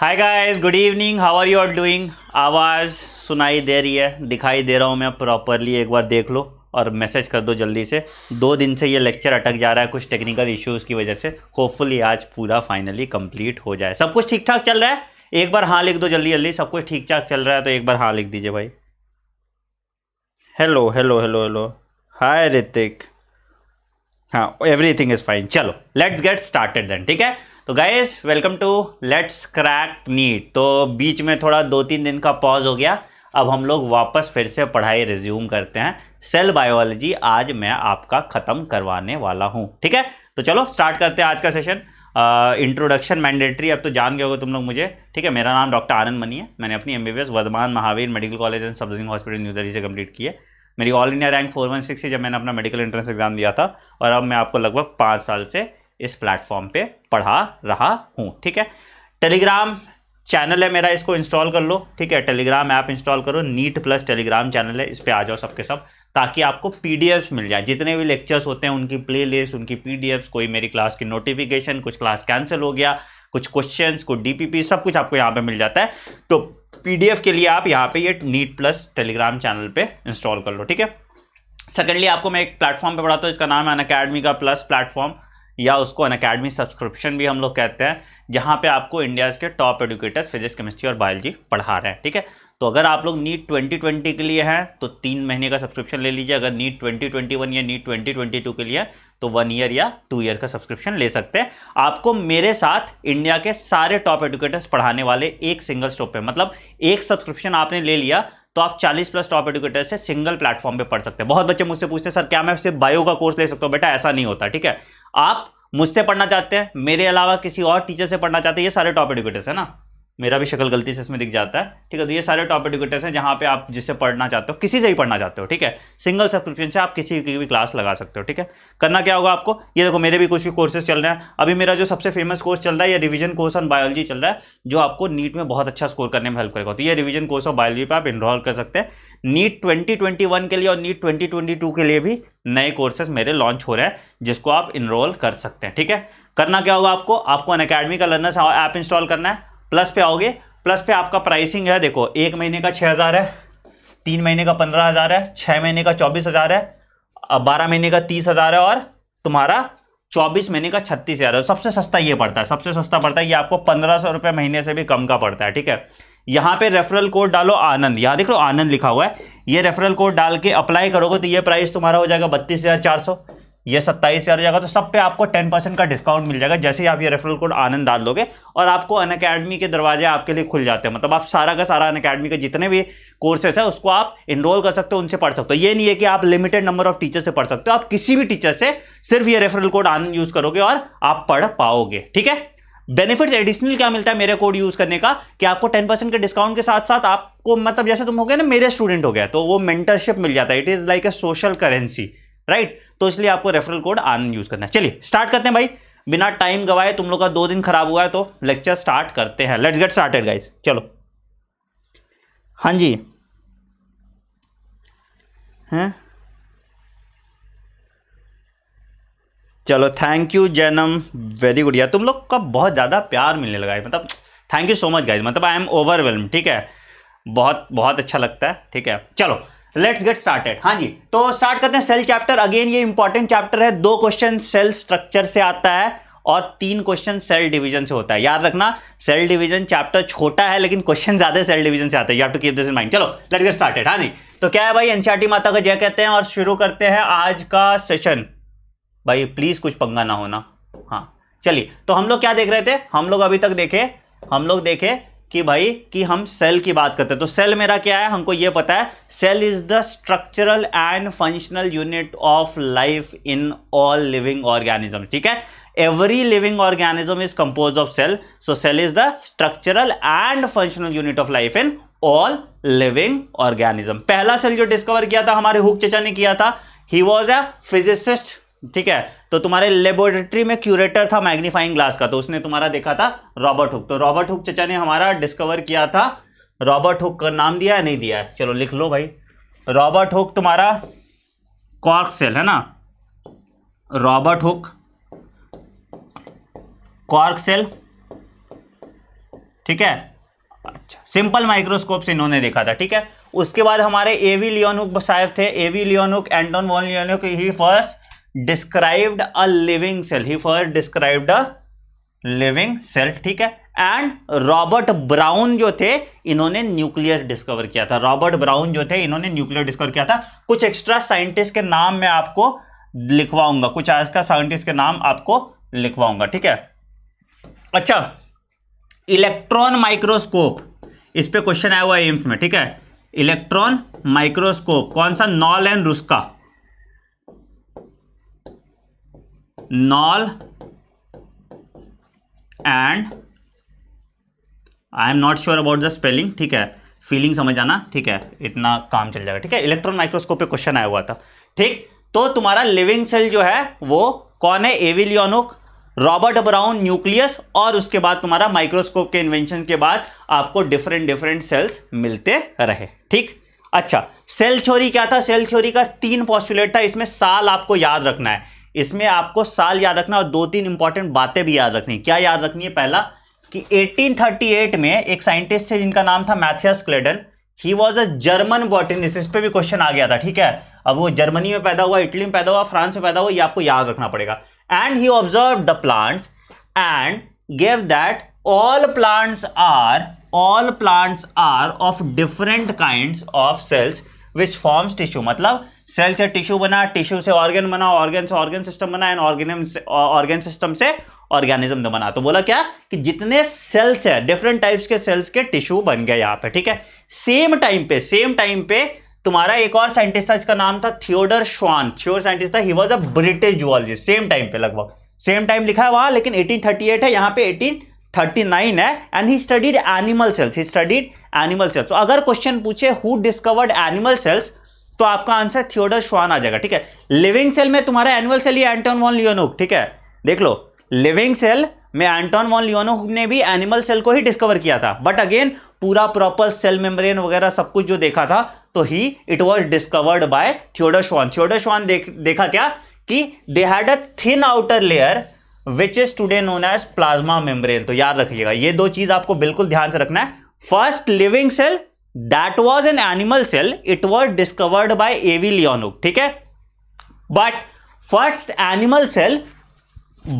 Hi guys good evening how are you all doing आवाज़ सुनाई दे रही है दिखाई दे रहा हूँ मैं प्रॉपरली एक बार देख लो और मैसेज कर दो जल्दी से दो दिन से ये लेक्चर अटक जा रहा है कुछ टेक्निकल इश्यूज़ की वजह से होपफुली आज पूरा फाइनली कंप्लीट हो जाए सब कुछ ठीक ठाक चल रहा है एक बार हाँ लिख दो जल्दी जल्दी सब कुछ ठीक ठाक चल रहा है तो एक बार हाँ लिख दीजिए भाई hello hello hello hello hi Hrithik हाँ एवरीथिंग इज़ फाइन चलो लेट्स गेट स्टार्टेड देन ठीक है तो guys welcome to let's crack NEET तो बीच में थोड़ा दो तीन दिन का पॉज हो गया अब हम लोग वापस फिर से पढ़ाई रिज्यूम करते हैं सेल बायोलॉजी आज मैं आपका ख़त्म करवाने वाला हूँ ठीक है तो चलो स्टार्ट करते हैं आज का सेशन इंट्रोडक्शन मैंडेटरी अब तो जान गए हो तुम लोग मुझे ठीक है मेरा नाम डॉक्टर आनंद मनी है मैंने अपनी M Vardhman Mahavir medical college and Safdarjung hospital new Delhi से कम्प्लीट की है मेरी all India rank four one six जब मैंने अपना मेडिकल एंट्रेंस एग्जाम दिया था और अब मैं आपको लगभग पाँच साल से इस प्लेटफॉर्म पे पढ़ा रहा हूँ ठीक है टेलीग्राम चैनल है मेरा इसको इंस्टॉल कर लो ठीक है टेलीग्राम ऐप इंस्टॉल करो नीट प्लस टेलीग्राम चैनल है इस पर आ जाओ सबके सब ताकि आपको पीडीएफ्स मिल जाए जितने भी लेक्चर्स होते हैं उनकी प्लेलिस्ट उनकी पीडीएफ्स कोई मेरी क्लास की नोटिफिकेशन कुछ क्लास कैंसिल हो गया कुछ क्वेश्चन कुछ डीपीपी सब कुछ आपको यहाँ पे मिल जाता है तो पीडीएफ के लिए आप यहाँ पे ये नीट प्लस टेलीग्राम चैनल पे इंस्टॉल कर लो ठीक है सेकेंडली आपको मैं एक प्लेटफॉर्म पे पढ़ाता हूँ इसका नाम है अन अकेडमी का प्लस प्लेटफॉर्म या उसको अन अकेडमी सब्सक्रिप्शन भी हम लोग कहते हैं जहाँ पे आपको इंडियाज़ के टॉप एडुकेटर्स फिजिक्स केमिस्ट्री और बायोलॉजी पढ़ा रहे हैं ठीक है तो अगर आप लोग नीट ट्वेंटी ट्वेंटी के लिए हैं तो तीन महीने का सब्सक्रिप्शन ले लीजिए अगर नीट ट्वेंटी ट्वेंटी वन या नीट ट्वेंटी ट्वेंटी टू के लिए तो वन ईयर या टू ईयर का सब्सक्रिप्शन ले सकते हैं आपको मेरे साथ इंडिया के सारे टॉप एडुकेटर्स पढ़ाने वाले एक सिंगल स्टॉप पर मतलब एक सब्सक्रिप्शन आपने ले लिया तो आप 40 प्लस टॉप एडुकेटर से सिंगल प्लेटफॉर्म पे पढ़ सकते हैं बहुत बच्चे मुझसे पूछते हैं सर क्या मैं सिर्फ बायो का कोर्स ले सकता हूँ बेटा ऐसा नहीं होता ठीक है आप मुझसे पढ़ना चाहते हैं मेरे अलावा किसी और टीचर से पढ़ना चाहते हैं ये सारे टॉप एडुकेटर्स है ना मेरा भी शक्ल गलती से इसमें दिख जाता है ठीक है तो ये सारे टॉप एडुकेटर्स हैं जहाँ पे आप जिसे पढ़ना चाहते हो किसी से ही पढ़ना चाहते हो ठीक है सिंगल सब्सक्रिप्शन से आप किसी की भी क्लास लगा सकते हो ठीक है करना क्या होगा आपको ये देखो मेरे भी कुछ भी कोर्सेज चल रहे हैं अभी मेरा जो सबसे फेमस कोर्स चल रहा है या रिविजन कोर्स ऑन बायोलॉजी चल रहा है जो आपको नीट में बहुत अच्छा स्कोर करने में हेल्प करेगा तो ये रिविजन कोर्स ऑफ बायोलॉजी पर आप इनरोल कर सकते हैं नीट ट्वेंटी के लिए और नीट ट्वेंटी के लिए भी नए कोर्सेज मेरे लॉन्च हो रहे हैं जिसको आप इनरोल कर सकते हैं ठीक है करना क्या होगा आपको आपको अन अकेडमी का लर्नर्स ऐप इंस्टॉल करना है प्लस पे आओगे प्लस पे आपका प्राइसिंग है देखो एक महीने का छः हज़ार है तीन महीने का पंद्रह हज़ार है छः महीने का चौबीस हज़ार है बारह महीने का तीस हज़ार है और तुम्हारा चौबीस महीने का छत्तीस हज़ार है सबसे सस्ता ये पड़ता है सबसे सस्ता पड़ता है ये आपको पंद्रह सौ रुपये महीने से भी कम का पड़ता है ठीक है यहाँ पे रेफरल कोड डालो आनंद यहाँ देख लो आनंद लिखा हुआ है ये रेफरल कोड डाल के अप्लाई करोगे तो ये प्राइस तुम्हारा हो जाएगा बत्तीस हज़ार चार सौ ये सत्ताईस हज़ार हो जाएगा तो सब पे आपको टेन परसेंट का डिस्काउंट मिल जाएगा जैसे ही आप ये रेफरल कोड आनंद डाल दोगे और आपको अन अकेडमी के दरवाजे आपके लिए खुल जाते हैं मतलब आप सारा का सारा अन अकेडमी के जितने भी कोर्सेस है उसको आप इनरोल कर सकते हो उनसे पढ़ सकते हो ये नहीं है कि आप लिमिटेड नंबर ऑफ टीचर से पढ़ सकते हो आप किसी भी टीचर से सिर्फ ये रेफरल कोड आनंद यूज़ करोगे और आप पढ़ पाओगे ठीक है बेनिफिट एडिशनल क्या मिलता है मेरे कोड यूज करने का कि आपको टेन परसेंट के डिस्काउंट के साथ साथ आपको मतलब जैसे तुम हो गए ना मेरे स्टूडेंट हो गया तो वो मेंटरशिप मिल जाता है it is like a social currency right तो इसलिए आपको रेफरल कोड आनंद यूज करना है चलिए स्टार्ट करते हैं भाई बिना टाइम गवाए तुम लोग का दो दिन खराब हुआ है तो लेक्चर स्टार्ट करते हैं लेट्स गेट स्टार्टेड गाइस चलो हाँ जी हैं चलो thank you Jainam very good यार तुम लोग का बहुत ज़्यादा प्यार मिलने लगा है मतलब thank you so much guys मतलब आई एम ओवरवेलम ठीक है बहुत बहुत अच्छा लगता है ठीक है चलो लेट्स गेट स्टार्टेड हाँ जी तो स्टार्ट करते हैं सेल चैप्टर अगेन ये इंपॉर्टेंट चैप्टर है दो क्वेश्चन सेल स्ट्रक्चर से आता है और तीन क्वेश्चन सेल डिवीजन से होता है याद रखना सेल डिवीजन चैप्टर छोटा है लेकिन क्वेश्चन ज्यादा सेल डिवीजन से आते हैं to keep this in mind चलो लेट्स गेट स्टार्टेड हाँ जी तो क्या है भाई एनसीआरटी e माता का जय कहते हैं और शुरू करते हैं आज का सेशन भाई प्लीज कुछ पंगा ना होना हाँ चलिए तो हम लोग क्या देख रहे थे हम लोग अभी तक देखे हम लोग देखे कि भाई कि हम सेल की बात करते हैं तो सेल मेरा क्या है हमको ये पता है cell is the structural and functional unit of life in all living organism ठीक है every living organism is composed of cell so cell is the structural and functional unit of life in all living organism पहला cell जो discover किया था हमारे hook चचा ने किया था ही वॉज अ फिजिसिस्ट ठीक है तो तुम्हारे लेबोरेटरी में क्यूरेटर था मैग्नीफाइंग ग्लास का तो उसने तुम्हारा देखा था रॉबर्ट हुक तो रॉबर्ट हुक चचा ने हमारा डिस्कवर किया था रॉबर्ट हुक का नाम दिया है नहीं दिया है चलो लिख लो भाई रॉबर्ट हुक तुम्हारा कॉर्क सेल है ना रॉबर्ट हुक कॉर्क सेल ठीक है अच्छा सिंपल माइक्रोस्कोप से इन्होंने देखा था ठीक है उसके बाद हमारे एवी लियोनुक साहेब थे A V Leeuwenhoek Anton von Leeuwenhoek he first described a living cell he for described a living cell ठीक है एंड रॉबर्ट ब्राउन जो थे इन्होंने न्यूक्लियर डिस्कवर किया था रॉबर्ट ब्राउन जो थे इन्होंने न्यूक्लियर डिस्कवर किया था कुछ एक्स्ट्रा साइंटिस्ट के नाम मैं आपको लिखवाऊंगा कुछ आज का साइंटिस्ट के नाम आपको लिखवाऊंगा ठीक है अच्छा इलेक्ट्रॉन माइक्रोस्कोप इस पर क्वेश्चन आया हुआ एम्स में ठीक है इलेक्ट्रॉन माइक्रोस्कोप कौन सा Knoll and Ruska null and I am not sure about the spelling ठीक है फीलिंग समझ आना ठीक है इतना काम चल जाएगा ठीक है इलेक्ट्रॉन माइक्रोस्कोप पे क्वेश्चन आया हुआ था ठीक तो तुम्हारा लिविंग सेल जो है वो कौन है एविलियोनुक रॉबर्ट ब्राउन न्यूक्लियस और उसके बाद तुम्हारा माइक्रोस्कोप के इन्वेंशन के बाद आपको डिफरेंट डिफरेंट सेल्स मिलते रहे ठीक अच्छा सेल थ्योरी क्या था सेल थ्योरी का तीन पॉस्टुलेट था इसमें साल आपको याद रखना है इसमें आपको साल याद रखना और दो तीन इंपॉर्टेंट बातें भी याद रखनी क्या याद रखनी है पहला कि 1838 में एक साइंटिस्ट थे जिनका नाम था Matthias Schleiden he was a German botanist इस पर भी क्वेश्चन आ गया था ठीक है अब वो जर्मनी में पैदा हुआ इटली में पैदा हुआ फ्रांस में पैदा हुआ ये आपको याद रखना पड़ेगा and he observe the plants and gave that all plants are all plants are of different kind of cells which forms tissue मतलब सेल से टिश्यू बना टिश्यू से ऑर्गेन बना ऑर्गेन से ऑर्गेन सिस्टम बना एंड ऑर्गेनिम ऑर्गेन सिस्टम से organism बना तो बोला क्या कि जितने सेल्स है डिफरेंट टाइप्स के सेल्स के टिश्यू बन गए यहाँ पे ठीक है सेम टाइम पे सेम टाइम पे तुम्हारा एक और साइंटिस्ट था इसका नाम था थियोडर श्वान थियोर साइंटिस्ट था he was a British zoologist same time पे लगभग सेम टाइम लिखा है वहां लेकिन 1838 है यहाँ पे 1839 है and he studied animal cells he studied animal cells तो अगर क्वेश्चन पूछे हु डिस्कवर्ड एनिमल सेल्स तो आपका आंसर थियोडर श्वान आ जाएगा ठीक है लिविंग सेल में तुम्हारा एनुअल सेल या एंटोन वॉन लियोनोक ठीक है देख लो लिविंग सेल में एंटोन वॉन लियोनोक ने भी एनिमल सेल को ही डिस्कवर किया था बट अगेन पूरा प्रॉपर सेल मेम्ब्रेन वगैरह सब कुछ जो देखा था तो he it was discovered by Theodor Schwann Theodor Schwann देख, देखा क्या कि they had a thin outer layer which is today known as plasma membrane तो याद रखिएगा ये दो चीज आपको बिल्कुल ध्यान से रखना है first living cell that was an animal cell it was discovered by A V Leeuwenhoek ठीक है but first animal cell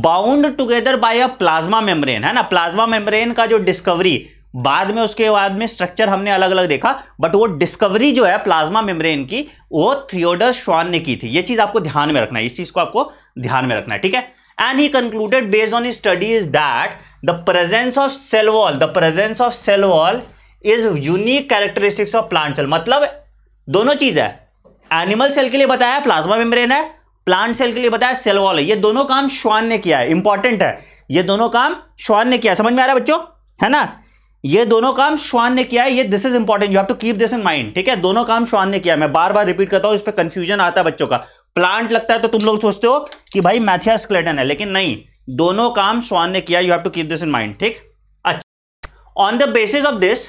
bound together by a plasma membrane है ना प्लाज्मा मेम्ब्रेन का जो डिस्कवरी बाद में उसके बाद में स्ट्रक्चर हमने अलग अलग देखा बट वो डिस्कवरी जो है प्लाज्मा मेम्ब्रेन की वो थियोडर श्वान ने की थी ये चीज आपको ध्यान में रखना है इस चीज को आपको ध्यान में रखना है ठीक है and he concluded based on studies that the presence of of cell the presence of of is unique characteristics of plant cell मतलब दोनों चीज है एनिमल सेल के लिए बताया प्लाज्मा मेम्ब्रेन है प्लांट सेल के लिए बताया सेल वॉल है ये दोनों काम श्वान ने किया है इंपॉर्टेंट है ये दोनों काम श्वान ने किया समझ में आ रहा है बच्चों है ना ये दोनों काम श्वान ने किया है ये this is important you have to keep this in mind ठीक है दोनों काम श्वान ने किया मैं बार बार रिपीट करता हूं इस पर कंफ्यूजन आता है बच्चों का प्लांट लगता है तो तुम लोग सोचते हो कि भाई मैथिया है लेकिन नहीं दोनों काम श्वान ने किया you have to keep this in mind ठीक अच्छा on the basis of this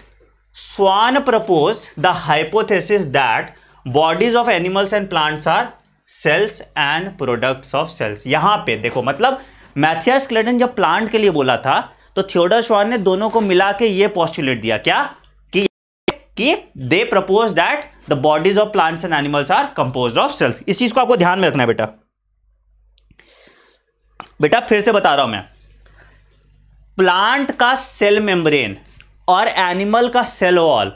Swan proposed the hypothesis that bodies of animals and plants are cells and products of cells. यहां पे देखो मतलब मैथियस स्केलेटन जब plant के लिए बोला था तो थियोडर श्वान ने दोनों को मिला के ये पॉस्टुलेट दिया क्या कि कि they propose that the bodies of plants and animals are compose of cells इस चीज को आपको ध्यान में रखना है बेटा बेटा फिर से बता रहा हूं मैं प्लांट का सेल मेम्ब्रेन और एनिमल का सेल वॉल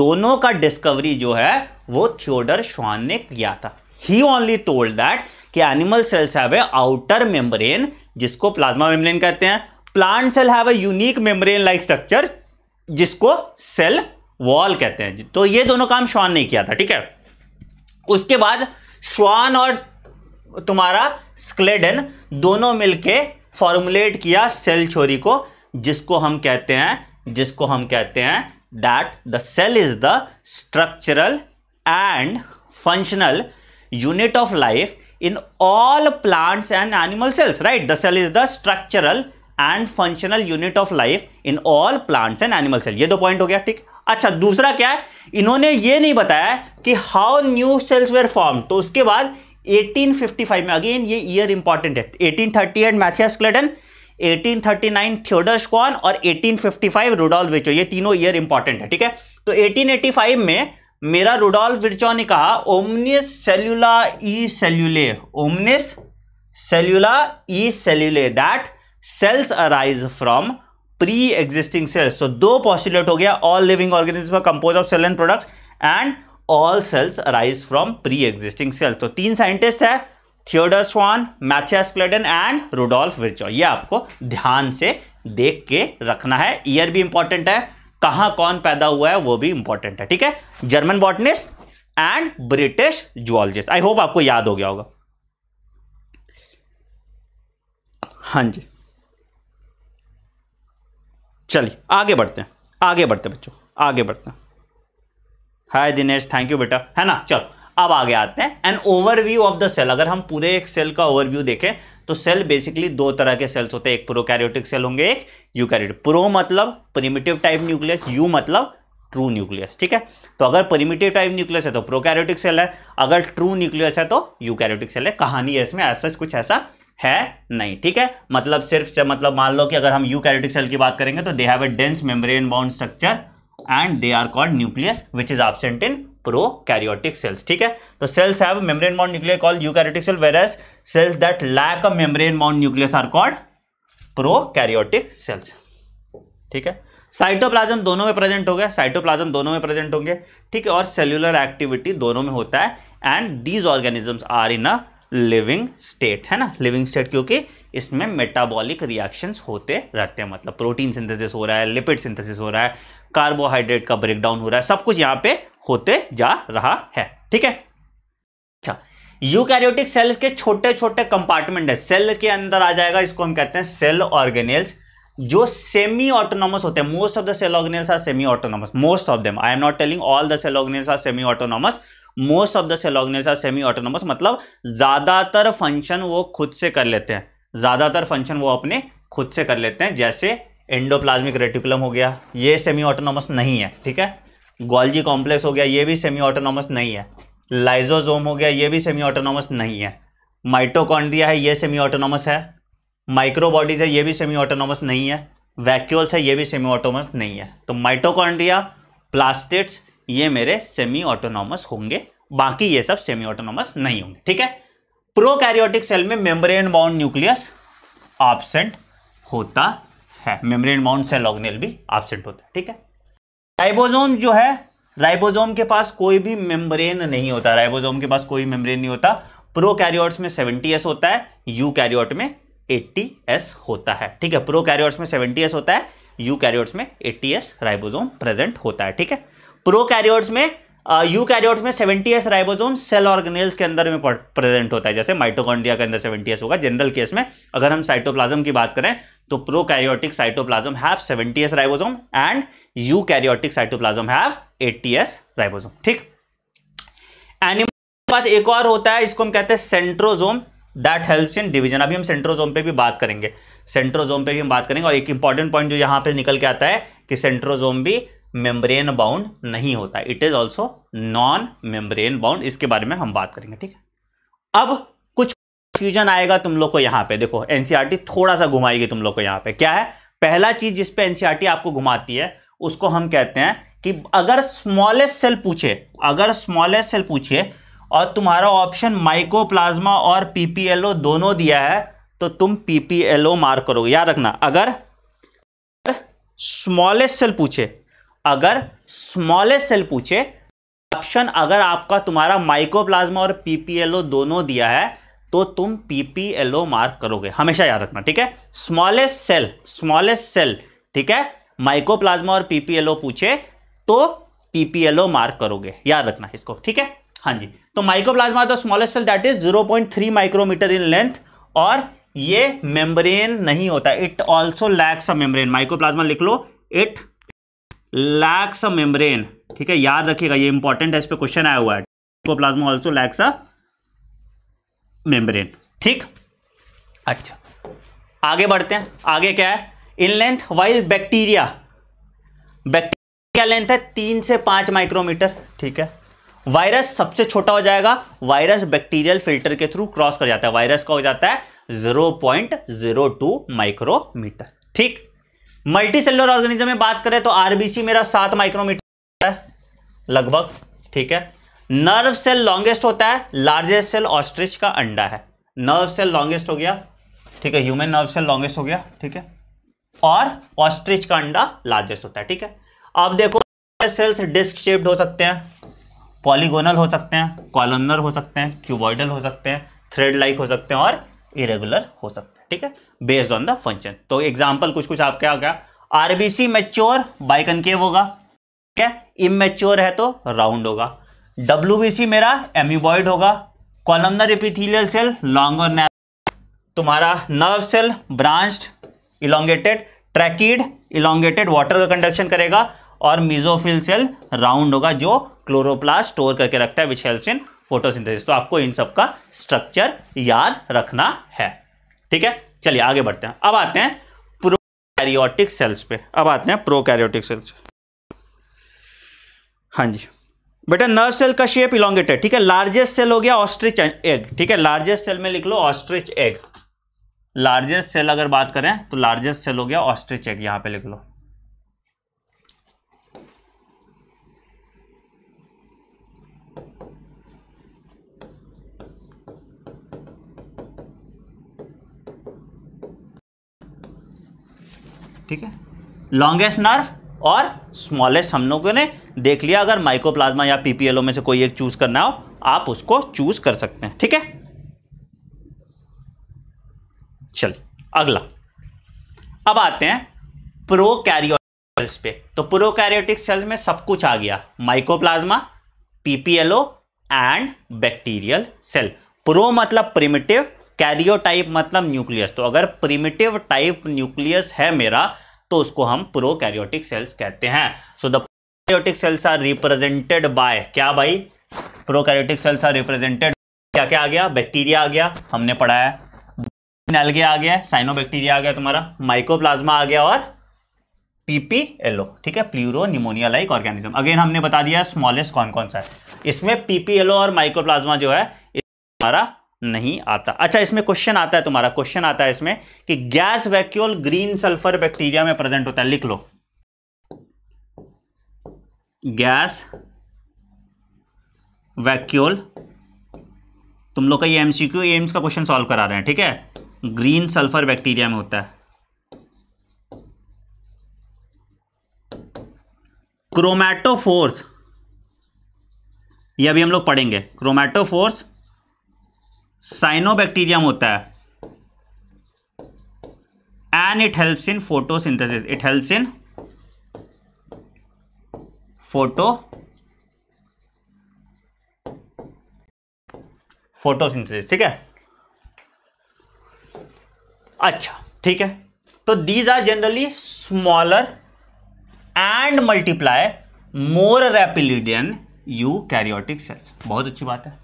दोनों का डिस्कवरी जो है वो थियोडर श्वान ने किया था ही ओनली टोल्ड दैट कि animal cells have a outer membrane जिसको प्लाज्मा मेम्ब्रेन कहते हैं plant cell have a unique membrane like structure जिसको सेल वॉल कहते हैं तो ये दोनों काम श्वान ने किया था ठीक है उसके बाद श्वान और तुम्हारा स्क्लेडन दोनों मिलके फॉर्मुलेट किया सेल छोरी को जिसको हम कहते हैं जिसको हम कहते हैं that the cell is the structural and functional unit of life in all plants and animal cells right the cell is the structural and functional unit of life in all plants and animal cell ये दो point हो गया ठीक अच्छा दूसरा क्या है इन्होंने ये नहीं बताया कि how new cells were form तो उसके बाद 1855 में अगेन ये ईयर इंपॉर्टेंट है 1838 thirty eight Matthias Schleiden 1839 Theodor Schwann और 1855 रुडोल्फ विचो ये तीनों ईयर इंपॉर्टेंट है ठीक है तो 1885 में मेरा रुडोल्फ विचो ने कहा ओमनिस सेल्यूला ई सेल्यूले ओमनिस सेल्यूला ई सेल्यूले that cells arise from pre existing cells तो दो पॉस्टुलेट हो गया all living organism compose of cell and product and all cells arise from pre existing cells तो तीन साइंटिस्ट है Theodor Schwann Matthias Schleiden and Rudolf Virchow ये आपको ध्यान से देख के रखना है ईयर भी इंपॉर्टेंट है कहाँ कौन पैदा हुआ है वो भी इंपॉर्टेंट है ठीक है German botanist and British zoologist I hope आपको याद हो गया होगा हाँ जी चलिए आगे बढ़ते हैं आगे बढ़ते बच्चों आगे बढ़ते हैं हाय दिनेश थैंक यू बेटा है ना चलो अब आगे आते हैं an overview of the cell अगर हम पूरे एक सेल का ओवरव्यू देखें तो सेल बेसिकली दो तरह के सेल्स होते हैं एक प्रोकैरियोटिक सेल होंगे एक यूकैरियोटिक प्रो मतलब प्रिमिटिव टाइप न्यूक्लियस यू मतलब ट्रू न्यूक्लियस ठीक है तो अगर प्रिमिटिव टाइप न्यूक्लियस है तो प्रोकैरियोटिक सेल है अगर ट्रू न्यूक्लियस है तो यूकैरियोटिक सेल है कहानी है इसमें ऐसा कुछ ऐसा है नहीं ठीक है मतलब सिर्फ मतलब मान लो कि अगर हम यूकैरियोटिक सेल की बात करेंगे तो they have a dense membrane bound structure and they are called nucleus which is absent in prokaryotic cells ठीक है तो cells have membrane bound nuclear called eukaryotic cell whereas cells that lack a membrane bound nucleus are called prokaryotic cells ठीक है cytoplasm दोनों में present हो गया cytoplasm दोनों में प्रेजेंट होंगे ठीक है और सेल्यूलर एक्टिविटी दोनों में होता है and these organisms are in a living state है ना लिविंग स्टेट क्योंकि इसमें मेटाबॉलिक रिएक्शंस होते रहते हैं मतलब प्रोटीन सिंथेसिस हो रहा है लिपिड सिंथेसिस हो रहा है कार्बोहाइड्रेट का ब्रेकडाउन हो रहा है सब कुछ यहां पे होते जा रहा है ठीक है अच्छा यूकैरियोटिक सेल्स के छोटे छोटे कंपार्टमेंट है सेल के अंदर आ जाएगा इसको हम कहते हैं सेल ऑर्गेनेल्स जो सेमी ऑटोनॉमस होते हैं most of the cell organelles are semi autonomous most of them I am not telling all the cell organelles are semi autonomous most of the cell organelles are semi autonomous मतलब ज्यादातर function वो खुद से कर लेते हैं ज्यादातर function वो अपने खुद से कर लेते हैं जैसे एंडोप्लाज्मिक रेटिकुलम हो गया ये सेमी ऑटोनोमस नहीं है ठीक है गोल्जी कॉम्प्लेक्स हो गया ये भी सेमी ऑटोनोमस नहीं है लाइजोजोम हो गया ये भी सेमी ऑटोनोमस नहीं है माइटोकॉन्ड्रिया है ये सेमी ऑटोनोमस है माइक्रोबॉडीज है ये भी सेमी ऑटोनोमस नहीं है वैक्यूल्स है ये भी सेमी ऑटोनोमस नहीं है तो माइटोकॉन्ड्रिया प्लास्टिट्स ये मेरे सेमी ऑटोनोमस होंगे बाकी ये सब सेमी ऑटोनोमस नहीं होंगे ठीक है प्रोकैरियोटिक सेल में मेम्ब्रेन बाउंड न्यूक्लियस ऑब्सेंट होता है मेम्ब्रेन माउंट सेल ऑर्गेनेल भी एबसेंट होता है ठीक है राइबोसोम जो है राइबोसोम के पास कोई भी मेम्ब्रेन नहीं होता राइबोसोम के पास कोई मेम्ब्रेन नहीं होता प्रोकैरियोट्स में सेवेंटी एस होता है यू कैरियोट में एट्टी एस होता है ठीक है प्रोकैरियोट्स में सेवेंटी एस होता है यू कैरियोट्स में एट्टी एस राइबोसोम प्रेजेंट होता है ठीक है प्रोकैरियोट्स में यू कैरियोट्स में seventy S ribosome cell organelles के अंदर में प्रेजेंट होता है जैसे माइटोकॉन्डिया के अंदर सेवेंटी एस होगा जनरल केस में अगर हम साइटोप्लाज्म की बात करें तो prokaryotic cytoplasm have seventy S ribosome and eukaryotic cytoplasm have eighty S ribosome ठीक एनिमल पास एक और होता है इसको हम कहते हैं centrosome that helps in division अभी हम सेंट्रोजोम पे भी बात करेंगे सेंट्रोजोम पे भी हम बात करेंगे और एक इंपॉर्टेंट पॉइंट जो यहाँ पे निकल के आता है कि सेंट्रोजोम भी मेम्ब्रेन बाउंड नहीं होता it is also non membrane bound इसके बारे में हम बात करेंगे ठीक है अब कुछ कंफ्यूजन आएगा तुम लोग को यहां पे देखो एनसीआरटी e थोड़ा सा घुमाएगी तुम लोग को यहां पे क्या है पहला चीज जिसपे एनसीआरटी e आपको घुमाती है उसको हम कहते हैं कि अगर स्मॉलेस्ट सेल पूछे अगर स्मॉलेस्ट सेल पूछे और तुम्हारा ऑप्शन माइकोप्लाज्मा और पीपीएलओ दोनों दिया है तो तुम पीपीएलओ मार्क करोगे याद रखना अगर स्मॉलेस्ट सेल पूछे अगर स्मॉलेस्ट सेल पूछे ऑप्शन अगर आपका तुम्हारा माइकोप्लाज्मा और पीपीएलओ दोनों दिया है तो तुम पीपीएलओ मार्क करोगे हमेशा याद रखना ठीक है स्मॉलेस्ट सेल स्मॉलेस्ट सेल ठीक है माइकोप्लाज्मा और पीपीएलओ पूछे तो पीपीएलओ मार्क करोगे याद रखना इसको ठीक है हाँ जी तो mycoplasma the smallest cell that is three micrometre in length और ये मेम्ब्रेन नहीं होता it also lacks a membrane microplasma लिख लो इट लैक्स अ मेम्ब्रेन ठीक है याद रखिएगा ये इंपॉर्टेंट है इस पर क्वेश्चन आया हुआ है plasma also lacks a membrane ठीक अच्छा आगे बढ़ते हैं आगे क्या है in length while bacteria bacteria क्या लेंथ है तीन से पांच माइक्रोमीटर ठीक है वायरस सबसे छोटा हो जाएगा वायरस बैक्टीरियल फिल्टर के थ्रू क्रॉस कर जाता है वायरस का हो जाता है 0.02 माइक्रोमीटर ठीक मल्टी सेलर ऑर्गेनिज्म में बात करें तो आरबीसी मेरा सात माइक्रोमीटर है लगभग ठीक है नर्व सेल लॉन्गेस्ट होता है लार्जेस्ट सेल ऑस्ट्रिच का अंडा है नर्व सेल लॉन्गेस्ट हो गया ठीक है ह्यूमन नर्व सेल लॉन्गेस्ट हो गया ठीक है और ऑस्ट्रिच का अंडा लार्जेस्ट होता है ठीक है अब देखो सेल्स डिस्क शेप्ड हो सकते हैं पॉलीगोनल हो सकते हैं कॉलोनर हो सकते हैं क्यूबॉइडल हो सकते हैं थ्रेड लाइक हो सकते हैं और इरेगुलर हो सकते हैं ठीक है बेस्ड ऑन द फंक्शन तो एग्जाम्पल कुछ कुछ आप क्या हो गया आरबीसी मेच्योर बाइकनकेव होगा ठीक है इमेच्योर है तो राउंड होगा डब्ल्यू मेरा एम्यूबॉइड होगा कॉलमनर एपिथीलियल सेल लॉन्ग और नैरो तुम्हारा nerve cell branched elongated tracheid elongated water का कंडक्शन करेगा और मिजोफिल सेल राउंड होगा जो क्लोरोप्लास्ट स्टोर करके रखता है विच हेल्प्स इन फोटोसिंथेसिस तो आपको इन सब का स्ट्रक्चर याद रखना है ठीक है चलिए आगे बढ़ते हैं अब आते हैं प्रोकैरियोटिक सेल्स पे अब आते हैं प्रोकैरियोटिक सेल्स हाँ जी बेटा नर्व सेल का शेप इलांगेटेड ठीक है लार्जेस्ट सेल हो गया ऑस्ट्रिच एग ठीक है लार्जेस्ट सेल में लिख लो ऑस्ट्रिच एग लार्जेस्ट सेल अगर बात करें तो लार्जेस्ट सेल हो गया ऑस्ट्रिच एग यहां पे लिख लो ठीक है लॉन्गेस्ट नर्व और स्मॉलेस्ट हम लोगों ने देख लिया अगर माइकोप्लाज्मा या पीपीएलओ में से कोई एक चूज करना हो आप उसको चूज कर सकते हैं ठीक है चलिए अगला अब आते हैं सेल्स पे तो प्रोकैरियोटिक सेल्स में सब कुछ आ गया mycoplasma PPLO and bacterial cell pro मतलब प्रिमिटिव कैरियो टाइप मतलब न्यूक्लियस तो अगर प्रिमिटिव टाइप न्यूक्लियस है मेरा तो उसको हम प्रो कैरियोटिक सेल्स कहते हैं so the prokaryotic cells are represented by क्या भाई प्रोकैरियोटिक सेल्स आर रिप्रेजेंटेड क्या क्या आ गया बैक्टीरिया आ गया हमने पढ़ा है एल्गे आ गया साइनो बैक्टीरिया आ गया तुम्हारा माइकोप्लाज्मा आ गया और पीपीएलओ ठीक है pleuro pneumonia like organism again हमने बता दिया स्मॉलेस्ट कौन कौन सा है इसमें पीपीएलओ और माइकोप्लाज्मा जो है हमारा नहीं आता अच्छा इसमें क्वेश्चन आता है तुम्हारा क्वेश्चन आता है इसमें कि gas vacuole green sulphur bacteria में प्रेजेंट होता है लिख लो गैस वैक्यूल तुम लोग का ये एमसीक्यू एम्स का क्वेश्चन सॉल्व करा रहे हैं ठीक है ग्रीन सल्फर बैक्टीरिया में होता है क्रोमैटोफोर्स ये अभी हम लोग पढ़ेंगे क्रोमैटोफोर्स साइनोबैक्टीरियम होता है and it helps in photosynthesis it helps in photo photosynthesis ठीक है अच्छा ठीक है तो these are generally smaller and multiply more rapidly than eukaryotic cells बहुत अच्छी बात है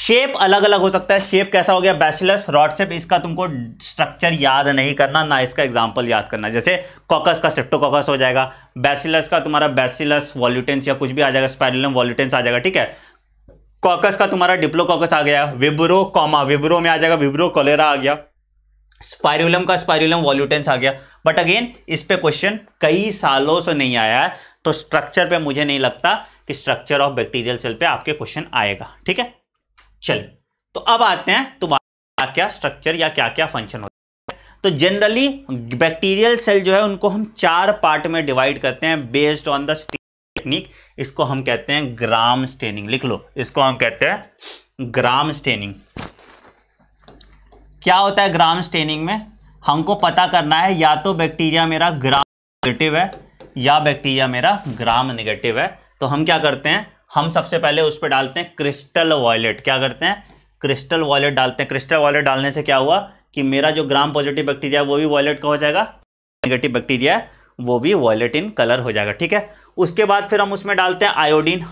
शेप अलग अलग हो सकता है शेप कैसा हो गया बैचलर्स रॉड शेप इसका तुमको स्ट्रक्चर याद नहीं करना ना इसका एग्जाम्पल याद करना जैसे कॉकस का सेप्टोकॉकस हो जाएगा बैसिलस का तुम्हारा बैसिलस वॉल्यूटेंस या कुछ भी आ जाएगा स्पायरलम वॉल्यूटेंस आ जाएगा ठीक है कॉकस का तुम्हारा डिप्लोकॉकस आ गया विब्रो कॉमा विब्रो में आ जाएगा विब्रो कोलेरा आ गया स्पायरुलम का स्पायरुलम वॉल्यूटेंस आ गया बट अगेन इस पे क्वेश्चन कई सालों से नहीं आया है तो स्ट्रक्चर पे मुझे नहीं लगता कि स्ट्रक्चर ऑफ बैक्टीरियल सेल पे आपके क्वेश्चन आएगा ठीक है चलिए तो अब आते हैं तुम्हारे तो क्या क्या स्ट्रक्चर या क्या क्या फंक्शन होता है तो जनरली बैक्टीरियल सेल जो है उनको हम चार पार्ट में डिवाइड करते हैं बेस्ड ऑन द टेक्निक इसको हम कहते हैं ग्राम स्टेनिंग लिख लो इसको हम कहते हैं ग्राम स्टेनिंग क्या होता है ग्राम स्टेनिंग में हमको पता करना है या तो बैक्टीरिया मेरा ग्राम नेगेटिव है या बैक्टीरिया मेरा ग्राम नेगेटिव है तो हम क्या करते हैं हम सबसे पहले उस पर डालते हैं क्रिस्टल वॉलेट क्या करते हैं क्रिस्टल वॉलेट डालते हैं क्रिस्टल वॉलेट डालने से क्या हुआ कि मेरा जो ग्राम पॉजिटिव बैक्टीरिया है वो भी वॉलेट का हो जाएगा नेगेटिव बैक्टीरिया है वो भी वॉलेट इन कलर हो जाएगा ठीक है उसके बाद फिर हम उसमें डालते हैं आयोडीन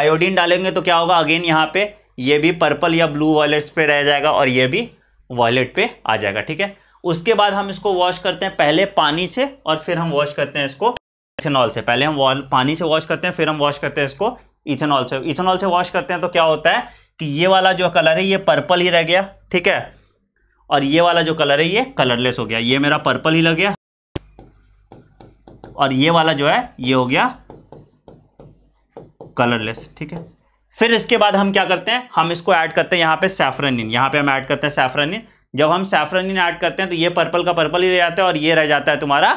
आयोडीन डालेंगे तो क्या होगा अगेन यहाँ पे ये भी पर्पल या ब्लू वॉलेट्स पे रह जाएगा और ये भी वॉलेट पे आ जाएगा ठीक है उसके बाद हम इसको वॉश करते हैं पहले पानी से और फिर हम वॉश करते हैं इसको इथेनॉल से पहले हम वॉल पानी से वॉश करते हैं फिर हम वॉश करते हैं इसको इथेनॉल से इथेनॉल से वॉश करते हैं तो क्या होता है कि ये वाला जो कलर है ये पर्पल ही रह गया ठीक है और ये वाला जो कलर है ये कलरलेस हो गया ये मेरा पर्पल ही लग गया और ये वाला जो है ये हो गया कलरलेस ठीक है फिर इसके बाद हम क्या करते हैं हम इसको ऐड करते हैं यहाँ पे सैफरनिन यहाँ पे हम ऐड करते हैं सैफरनिन जब हम सैफरनिन ऐड करते हैं तो ये पर्पल का पर्पल ही रह जाता है और ये रह जाता है तुम्हारा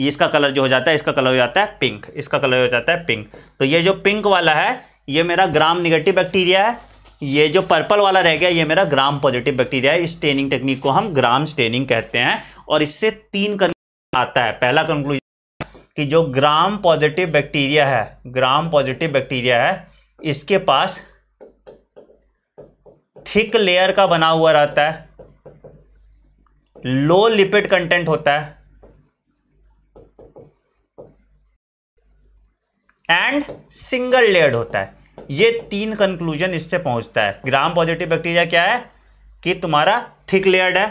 इसका कलर जो हो जाता है इसका कलर हो जाता है पिंक इसका कलर हो जाता है पिंक तो ये जो पिंक वाला है ये मेरा ग्राम निगेटिव बैक्टीरिया है ये जो पर्पल वाला रह गया ये मेरा ग्राम पॉजिटिव बैक्टीरिया है इस स्टेनिंग टेक्निक को हम ग्राम स्टेनिंग कहते हैं और इससे तीन कंक्लूजन आता है पहला कंक्लूजन कि जो ग्राम पॉजिटिव बैक्टीरिया है ग्राम पॉजिटिव बैक्टीरिया है इसके पास थिक लेयर का बना हुआ रहता है लो लिपिड कंटेंट होता है एंड सिंगल लेयर्ड होता है ये तीन कंक्लूजन इससे पहुंचता है ग्राम पॉजिटिव बैक्टीरिया क्या है कि तुम्हारा थिक लेयर्ड है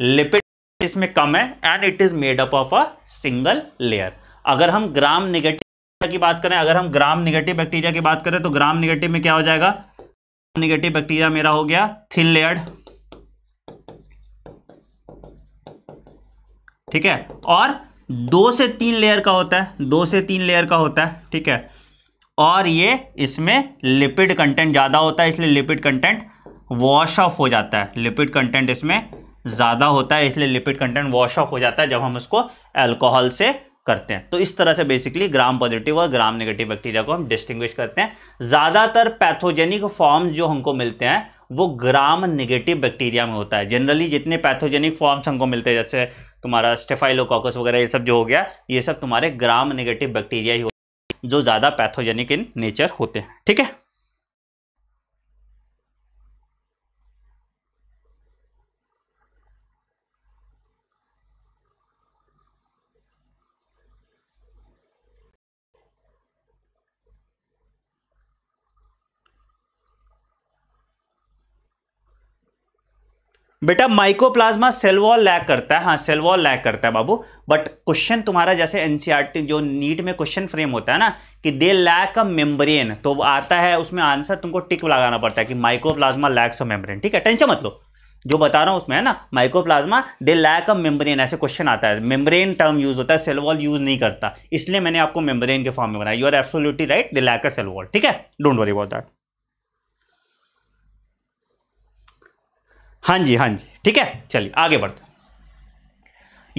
लिपिड इसमें कम है and it is made up of a single layer अगर हम ग्राम निगेटिव की बात करें अगर हम ग्राम निगेटिव बैक्टीरिया की बात करें तो ग्राम निगेटिव में क्या हो जाएगा निगेटिव बैक्टीरिया मेरा हो गया थिन लेयर्ड ठीक है और दो से तीन लेयर का होता है दो से तीन लेयर का होता है ठीक है और ये इसमें लिपिड कंटेंट ज़्यादा होता है इसलिए लिपिड कंटेंट वॉश ऑफ हो जाता है लिपिड कंटेंट इसमें ज़्यादा होता है इसलिए लिपिड कंटेंट वॉश ऑफ हो जाता है जब हम उसको अल्कोहल से करते हैं तो इस तरह से बेसिकली ग्राम पॉजिटिव और ग्राम नेगेटिव बैक्टीरिया को हम डिस्टिंग्विश करते हैं ज़्यादातर पैथोजेनिक फॉर्म जो हमको मिलते हैं वो ग्राम नेगेटिव बैक्टीरिया में होता है जनरली जितने पैथोजेनिक फॉर्म्स हमको मिलते हैं जैसे तुम्हारा स्टेफाइलोकॉकस वगैरह ये सब जो हो गया ये सब तुम्हारे ग्राम नेगेटिव बैक्टीरिया ही जो ज़्यादा पैथोजेनिक इन नेचर होते हैं ठीक है बेटा माइकोप्लाज्मा सेल वॉल लैक करता है हाँ सेल वॉल लैक करता है बाबू बट क्वेश्चन तुम्हारा जैसे एनसीईआरटी e जो नीट में क्वेश्चन फ्रेम होता है ना कि दे लैक अ मेम्ब्रेन तो आता है उसमें आंसर तुमको टिक लगाना पड़ता है कि माइकोप्लाज्मा लैक्स अ मेम्ब्रेन ठीक है टेंशन मत लो जो बता रहा हूँ उसमें है ना mycoplasma they lack a membrane ऐसे क्वेश्चन आता है मेम्ब्रेन टर्म यूज होता है सेल वॉल यूज नहीं करता इसलिए मैंने आपको मेम्ब्रेन के फॉर्म में बनाया you are absolutely right they lack a cell wall ठीक है डोंट वरी अबाउट दैट हाँ जी हाँ जी ठीक है चलिए आगे बढ़ते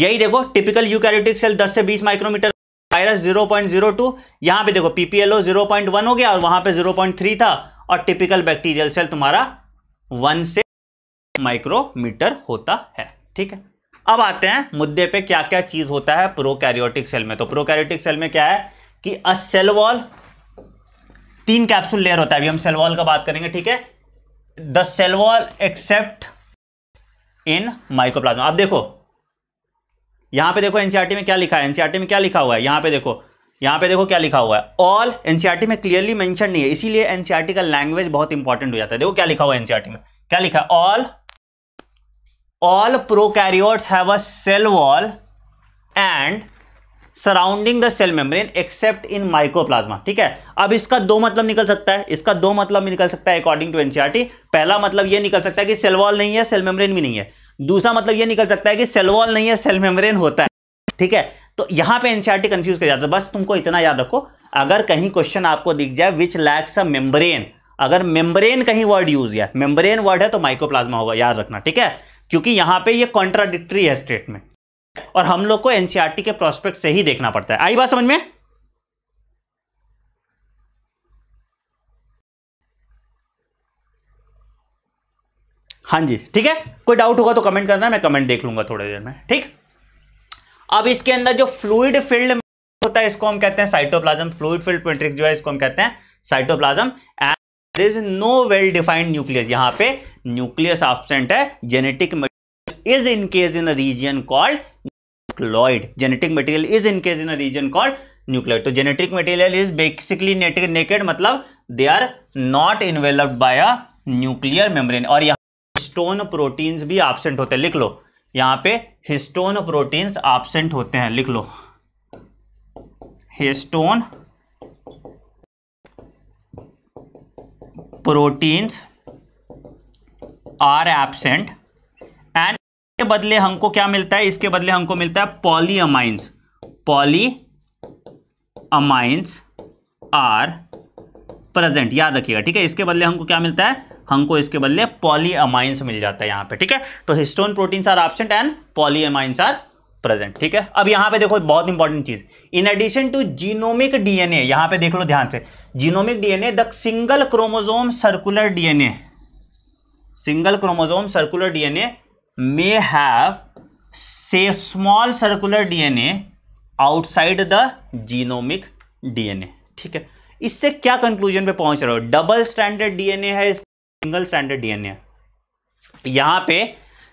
यही देखो टिपिकल यूकैरियोटिक सेल 10 से 20 माइक्रोमीटर वायरस 0.02 यहां पर देखो पीपीएलओ 0.1 हो गया और वहां पे 0.3 था और टिपिकल बैक्टीरियल सेल तुम्हारा 1 से माइक्रोमीटर होता है ठीक है अब आते हैं मुद्दे पे क्या क्या चीज होता है प्रोकैरियोटिक सेल में तो प्रोकैरियोटिक सेल में क्या है कि अ सेल वॉल तीन कैप्सूल लेयर होता है अभी हम सेल वॉल का बात करेंगे ठीक है the cell wall except in microplasma आप देखो यहां पे देखो एनसीआरटी में क्या लिखा है एनसीआरटी में क्या लिखा हुआ है यहां पे देखो यहां पे देखो क्या लिखा हुआ है ऑल एनसीआरटी में क्लियरली मेंशन नहीं है इसीलिए एनसीआरटी का लैंग्वेज बहुत इंपॉर्टेंट हो जाता है देखो क्या लिखा हुआ एनसीआरटी में क्या लिखा है all all prokaryotes have a cell wall and surrounding the cell membrane except in microplasma ठीक है अब इसका दो मतलब निकल सकता है इसका दो मतलब निकल सकता है अकॉर्डिंग टू एनसीआरटी पहला मतलब यह निकल सकता है कि सेल वॉल नहीं है सेल मेम्ब्रेन भी नहीं है दूसरा मतलब ये निकल सकता है कि सेल वॉल नहीं है सेल मेम्ब्रेन होता है ठीक है तो यहां पे एनसीआरटी कंफ्यूज किया जाता है बस तुमको इतना याद रखो अगर कहीं क्वेश्चन आपको दिख जाए विच लैक्स अ मेम्ब्रेन अगर मेम्ब्रेन कहीं वर्ड यूज है मेम्ब्रेन वर्ड है तो माइक्रोप्लाज्मा होगा याद रखना ठीक है क्योंकि यहां पर यह कॉन्ट्राडिक्ट्री है स्टेटमेंट और हम लोग को एनसीआरटी के प्रोस्पेक्ट से ही देखना पड़ता है आई बात समझ में हाँ जी ठीक है कोई डाउट होगा तो कमेंट करना मैं कमेंट देख लूंगा थोड़ी देर में ठीक अब इसके अंदर जो फ्लूड फील्ड होता है इसको हम कहते हैं साइटोप्लाज्म फ्लूड फील्ड पेंट्रिक जो है इसको हम कहते हैं cytoplasm and is no well defined nucleus यहां पे न्यूक्लियस एबसेंट है genetic material is encage in region called nucleoid genetic material is encage in region called nucleoid तो genetic material is basically naked मतलब they are not enveloped by a nuclear membrane और यहाँ histone proteins भी absent होते हैं लिख लो यहां पे हिस्टोन प्रोटीन्स एबसेंट होते हैं लिख लो histone proteins are absent and के बदले हमको क्या मिलता है इसके बदले हमको मिलता है polyamines poly amines are present याद रखिएगा ठीक है इसके बदले हमको क्या मिलता है हमको इसके बदले पॉलीअमाइंस मिल जाता है यहाँ पे ठीक है तो histone proteins are absent and polyamines are present ठीक है अब यहाँ पे देखो बहुत इंपॉर्टेंट चीज in addition to genomic DNA यहाँ पे देख लो ध्यान से genomic DNA the single chromosome circular DNA single chromosome circular DNA may have say small circular DNA outside the genomic DNA ठीक है इससे क्या कंक्लूजन पे पहुंच रहे हो डबल स्टैंडर्ड डीएनए है सिंगल स्टैंडर्ड डीएनए यहाँ पे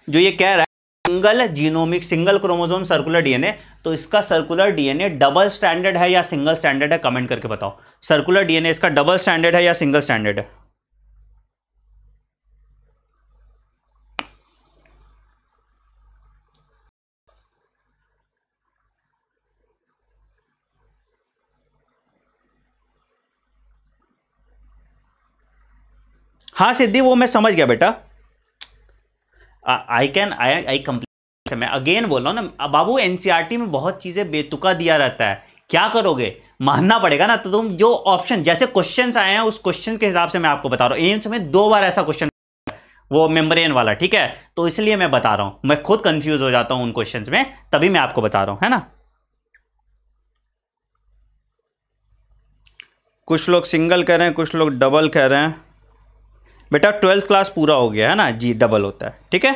जो ये कह रहा है single genomic single chromosome circular DNA तो इसका सर्कुलर डीएनए डबल स्टैंडर्ड है या सिंगल स्टैंडर्ड है कमेंट करके बताओ सर्कुलर डीएनए इसका डबल स्टैंडर्ड है या सिंगल स्टैंडर्ड है हाँ सिद्धि वो मैं समझ गया बेटा I can I I complete मैं अगेन बोल रहा हूँ ना बाबू एनसीईआरटी e में बहुत चीज़ें बेतुका दिया रहता है क्या करोगे मानना पड़ेगा ना तो तुम जो ऑप्शन जैसे क्वेश्चन आए हैं उस क्वेश्चन के हिसाब से मैं आपको बता रहा हूँ एम्स में दो बार ऐसा क्वेश्चन वो मेम्ब्रेन वाला ठीक है तो इसलिए मैं बता रहा हूँ मैं खुद कंफ्यूज हो जाता हूँ उन क्वेश्चन में तभी मैं आपको बता रहा हूँ है ना कुछ लोग सिंगल कह रहे हैं कुछ लोग डबल कह रहे हैं बेटा ट्वेल्थ क्लास पूरा हो गया है ना जी डबल होता है ठीक है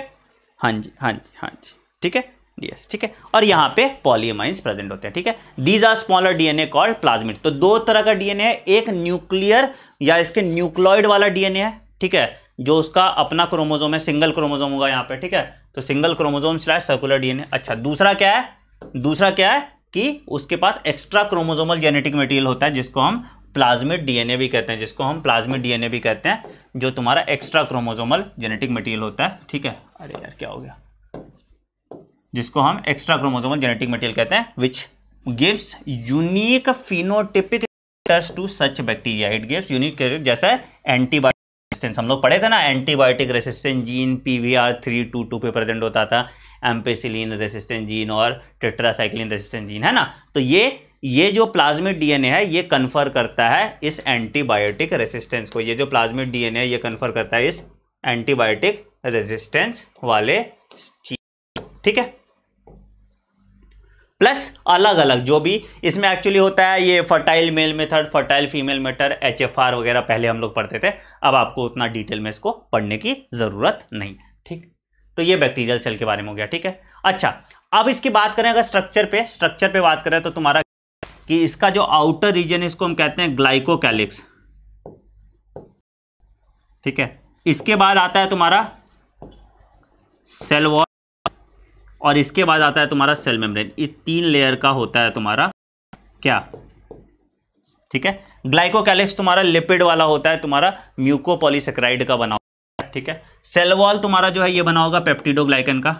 हाँ जी हाँ जी हाँ जी ठीक है डीएस ठीक है और यहाँ पे पॉलीमाइंस प्रेजेंट होते हैं ठीक है these are smaller DNA called plasmid तो दो तरह का डीएनए है एक न्यूक्लियर या इसके न्यूक्लॉइड वाला डीएनए है ठीक है जो उसका अपना क्रोमोजोम है सिंगल क्रोमोजोम होगा यहाँ पे ठीक है तो single chromosome slash circular DNA अच्छा दूसरा क्या है दूसरा क्या है कि उसके पास एक्स्ट्रा क्रोमोजोमल जेनेटिक मटेरियल होता है जिसको हम प्लाज्मिड डीएनए भी कहते हैं जिसको हम प्लाज्मिड डीएनए भी कहते हैं जो तुम्हारा एक्स्ट्रा क्रोमोजोमल जेनेटिक मटेरियल होता है ठीक है अरे यार क्या हो गया जिसको हम एक्स्ट्रा क्रोमोजोमल जेनेटिक मटेरियल कहते हैं which gives unique phenotypic to such bacteria it gives unique जैसा एंटीबायोटिक हम लोग पढ़े थे ना antibiotic resistant gene P V R three two two पे प्रेजेंट होता था एम्पेसिलीन रेसिस्टेंट जीन और टेट्रासाइक्लिन रेसिस्टेंट जीन है ना तो ये ये जो प्लाज्मिक डीएनए है ये कन्फर करता है इस एंटीबायोटिक रेसिस्टेंस को ये जो प्लाज्मिक डीएनए है ये कन्फर करता है इस एंटीबायोटिक रेजिस्टेंस वाले चीज ठीक है प्लस अलग अलग जो भी इसमें एक्चुअली होता है ये fertile male method fertile female method H वगैरह पहले हम लोग पढ़ते थे अब आपको उतना डिटेल में इसको पढ़ने की ज़रूरत नहीं है ठीक तो ये बैक्टीरियल सेल के बारे में हो गया ठीक है अच्छा अब इसकी बात करें अगर स्ट्रक्चर पे स्ट्रक्चर पे बात करें तो तुम्हारा कि इसका जो आउटर रीजन है इसको हम कहते हैं ग्लाइकोकैलिक्स ठीक है इसके बाद आता है तुम्हारा सेल वॉल और इसके बाद आता है तुम्हारा सेल मेम्ब्रेन इस तीन लेयर का होता है तुम्हारा क्या ठीक है ग्लाइकोकैलिक्स तुम्हारा लिपिड वाला होता है तुम्हारा म्यूकोपोलीसेक्राइड का बना ठीक है सेल वॉल तुम्हारा जो है ये बना होगा पेप्टिडोग्लाइकन का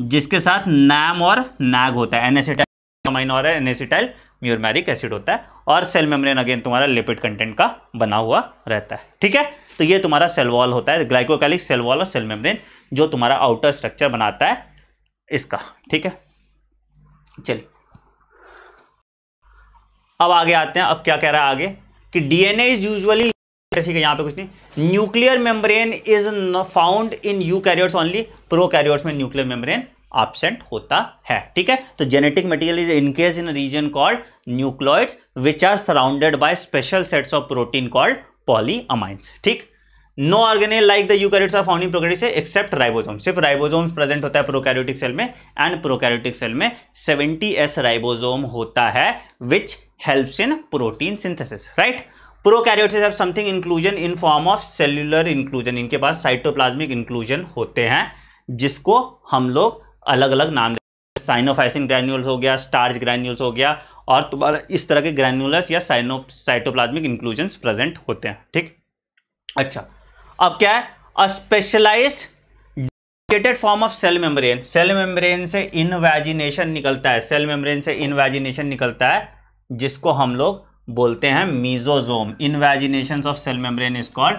जिसके साथ नाम और नाग होता है एनएसिटाइल और एनएसिटाइल म्यूरमेरिक एसिड होता है और सेल मेम्ब्रेन अगेन तुम्हारा लिपिड कंटेंट का बना हुआ रहता है ठीक है तो ये तुम्हारा सेल वॉल होता है ग्लाइकोकैलिक सेल वॉल और सेल मेम्ब्रेन जो तुम्हारा आउटर स्ट्रक्चर बनाता है इसका ठीक है चलिए अब आगे आते हैं अब क्या कह रहा है आगे कि डीएनए इज यूजुअली ठीक है यहाँ पे कुछ नहीं nuclear membrane is found in eukaryotes only prokaryotes में न्यूक्लियर मेम्ब्रेन एबसेंट होता है ठीक है तो genetic material is encage in region called nucleoid which are surrounded by special sets of protein called polyamines ठीक no organelle like the you are of in prokaryotes except ribosome सिर्फ ribosome present होता है prokaryotic cell में and prokaryotic cell में 70s ribosome होता है which helps in protein synthesis right prokaryotes have something inclusion in form of cellular inclusion इनके पास cytoplasmic inclusion होते हैं जिसको हम लोग अलग अलग नाम देते हैं साइनोफाइसिंग ग्रैन्यूल्स हो गया स्टार्च ग्रैन्यूल्स हो गया और तुम्हारा इस तरह के ग्रैन्यूलर्स या साइनो साइटोप्लाज्मिक इंक्लूजन प्रेजेंट होते हैं ठीक अच्छा अब क्या है a specialised dedicated form of cell membrane cell membrane से इनवेजिनेशन निकलता है सेल मेम्ब्रेन से इनवेजिनेशन निकलता है जिसको हम लोग बोलते हैं mesosome invagination of cell membrane is called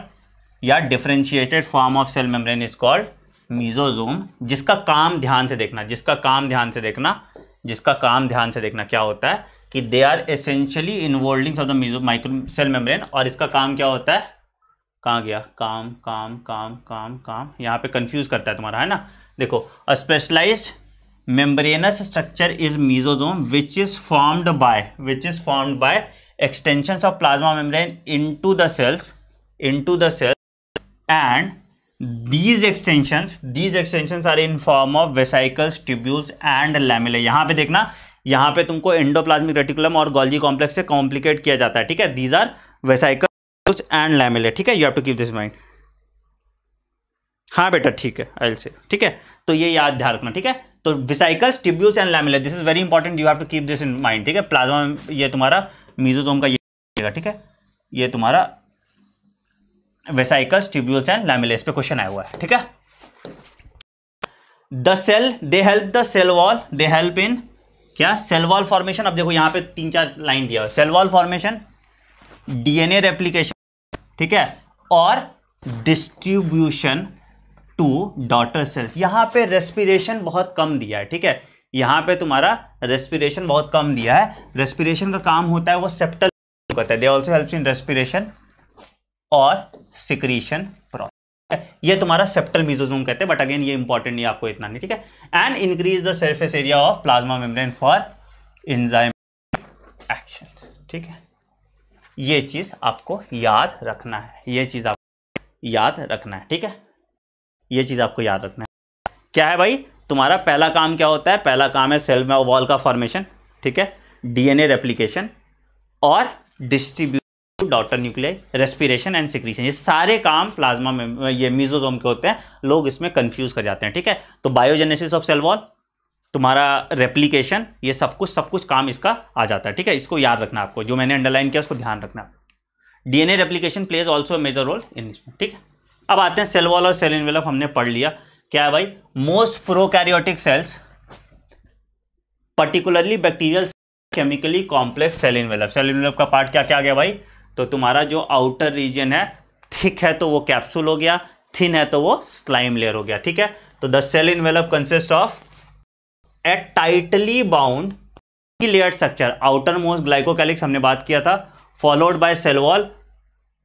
या differentiated form of cell membrane is called mesosome जिसका काम ध्यान से देखना जिसका काम ध्यान से देखना जिसका काम ध्यान से देखना क्या होता है कि they are essentially infolding of the meso micro cell membrane और इसका काम क्या होता है कहाँ गया काम काम काम काम काम यहाँ पे कंफ्यूज करता है तुम्हारा है ना देखो a specialise membranous structure is mesosome which is formed by which is formed by extensions of plasma membrane into the cells into the cell and these extensions these extensions are in form of vesicles tubules and lamellae यहाँ पे देखना यहां पे तुमको endoplasmic reticulum और Golgi complex से complicate किया जाता है ठीक है these are vesicles and lamellae ठीक है you have to keep this mind हाँ बेटा ठीक है आई से ठीक है तो ये याद ध्यान रखना ठीक है तो vesicles tubules and lamellae this is very important you have to keep this in mind ठीक है प्लाज्मा ये तुम्हारा मीजोजोम का ये ठीक है ये तुम्हारा वेसाइकल्स ट्यूब्यूल्स एंड लैमिलेस पे क्वेश्चन आया हुआ है ठीक है the cell they help the cell wall they help in क्या सेल वॉल फॉर्मेशन अब देखो यहां पे तीन चार लाइन दिया हुआ cell wall formation DNA replication ठीक है और डिस्ट्रीब्यूशन टू डॉटर सेल्स यहां पे रेस्पिरेशन बहुत कम दिया है ठीक है यहाँ पे तुम्हारा रेस्पिरेशन बहुत कम दिया है रेस्पिरेशन का काम होता है वो सेप्टल करता है they also help in respiration और सिक्रीशन ये तुम्हारा सेप्टल मीजोजूम कहते हैं बट अगेन ये इंपॉर्टेंट नहीं आपको इतना नहीं ठीक है and increase the surface area of plasma membrane for enzyme action ठीक है ये चीज आपको याद रखना है ये चीज आपको याद रखना है ठीक है ये चीज आपको याद रखना है क्या है भाई तुम्हारा पहला काम क्या होता है पहला काम है सेल वॉल का फॉर्मेशन ठीक है डीएनए रेप्लिकेशन और distribute daughter nuclear respiration and secretion ये सारे काम प्लाज्मा में ये मीजोजोम के होते हैं लोग इसमें कंफ्यूज कर जाते हैं ठीक है तो बायोजेनेसिस ऑफ सेल वॉल तुम्हारा रेप्लीकेशन ये सब कुछ सब कुछ काम इसका आ जाता है ठीक है इसको याद रखना आपको जो मैंने अंडरलाइन किया उसको ध्यान रखना DNA replication plays also major role in इसमें ठीक है अब आते हैं सेल वॉल और सेल इनवेलप हमने पढ़ लिया क्या है भाई most prokaryotic cells particularly bacterial chemically complex cell envelope cell envelope का पार्ट क्या क्या गया भाई तो तुम्हारा जो आउटर रीजन है थिक है तो वो कैप्सूल हो गया थिन है तो वो स्लाइम लेयर हो गया ठीक है तो the cell envelope consist of a tightly bound layer structure outer most glycocalyx हमने बात किया था फॉलोड बाय सेलवॉल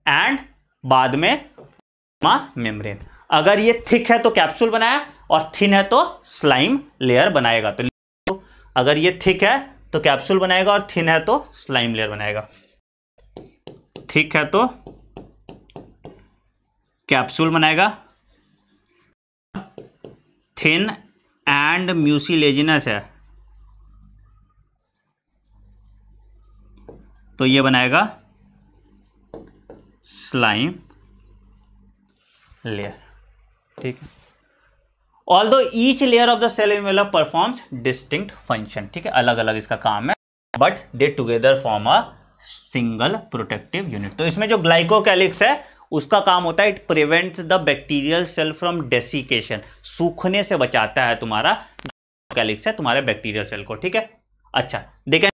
एंड बाद में मेम्ब्रेन अगर ये थिक है तो कैप्सूल बनाया और थिन है तो स्लाइम लेयर बनाएगा तो अगर ये थिक है तो कैप्सूल बनाएगा और थिन है तो स्लाइम लेयर बनाएगा थिक है तो कैप्सूल बनाएगा थिन एंड म्यूसिलेजिनस है तो ये बनाएगा स्लाइम लेयर ठीक है although each layer of the cell envelope performs distinct function ठीक है अलग अलग इसका काम है but they together form a single protective unit तो इसमें जो ग्लाइकोकैलिक्स है उसका काम होता है it prevents the bacterial cell from desiccation सूखने से बचाता है तुम्हारा ग्लाइकोकैलिक्स है तुम्हारे बैक्टीरियल सेल को ठीक है अच्छा देखें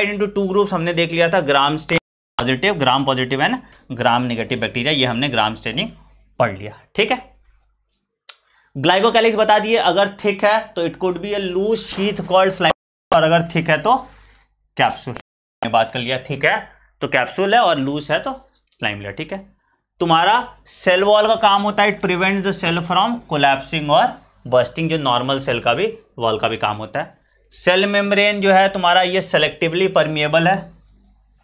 इंटू टू ग्रुप्स हमने देख लिया था gram stain positive gram positive and gram negative bacteria ये हमने ग्राम स्टेनिंग पढ़ लिया ठीक है ग्लाइकोकैलिक्स बता दिए अगर थिक है तो it could be a loose sheath called slime और अगर थिक है तो कैप्सूल बात कर लिया थिक है तो कैप्सूल है और लूज है तो लिया ठीक है तुम्हारा सेल वॉल का काम होता है it prevent the cell from collapsing और बस्टिंग जो नॉर्मल सेल का भी वॉल का भी काम होता है सेल मेम्ब्रेन जो है तुम्हारा ये सेलेक्टिवली परमिएबल है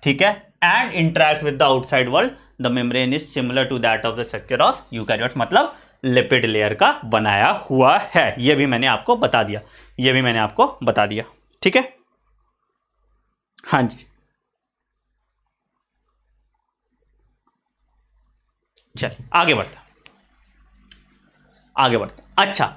ठीक है and interact with the outside world the membrane is similar to that of the structure of eukaryotes मतलब लिपिड लेयर का बनाया हुआ है यह भी मैंने आपको बता दिया यह भी मैंने आपको बता दिया ठीक है हाँ जी चलिए आगे बढ़ता आगे बढ़ता अच्छा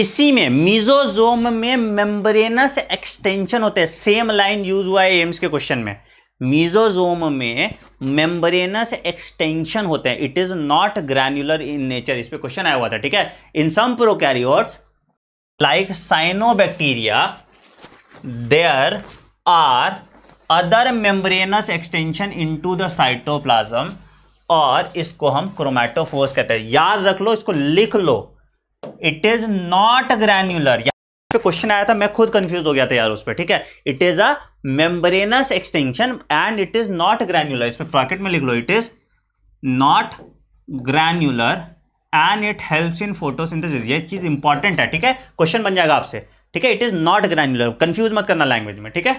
इसी में मीजोजोम में मेम्ब्रेनस एक्सटेंशन होते हैं सेम लाइन यूज हुआ है एम्स के क्वेश्चन में मीजोजोम में मेम्ब्रेनस एक्सटेंशन होते हैं it is not granular in nature इस पर क्वेश्चन आया हुआ था ठीक है in some prokaryotes like cyanobacteria there are other membranous extension into the cytoplasm और इसको हम क्रोमैटोफोर्स कहते हैं याद रख लो इसको लिख लो इट इज नॉट ग्रैन्युलर पे क्वेश्चन आया था मैं खुद कंफ्यूज हो गया था यार उस पर ठीक है it is a membranous extension and it is not granular इसमें पॉकेट में लिख लो it is not granular and it helps in photosynthesis ये चीज इंपॉर्टेंट है ठीक है क्वेश्चन बन जाएगा आपसे ठीक है it is not granular confuse मत करना लैंग्वेज में ठीक है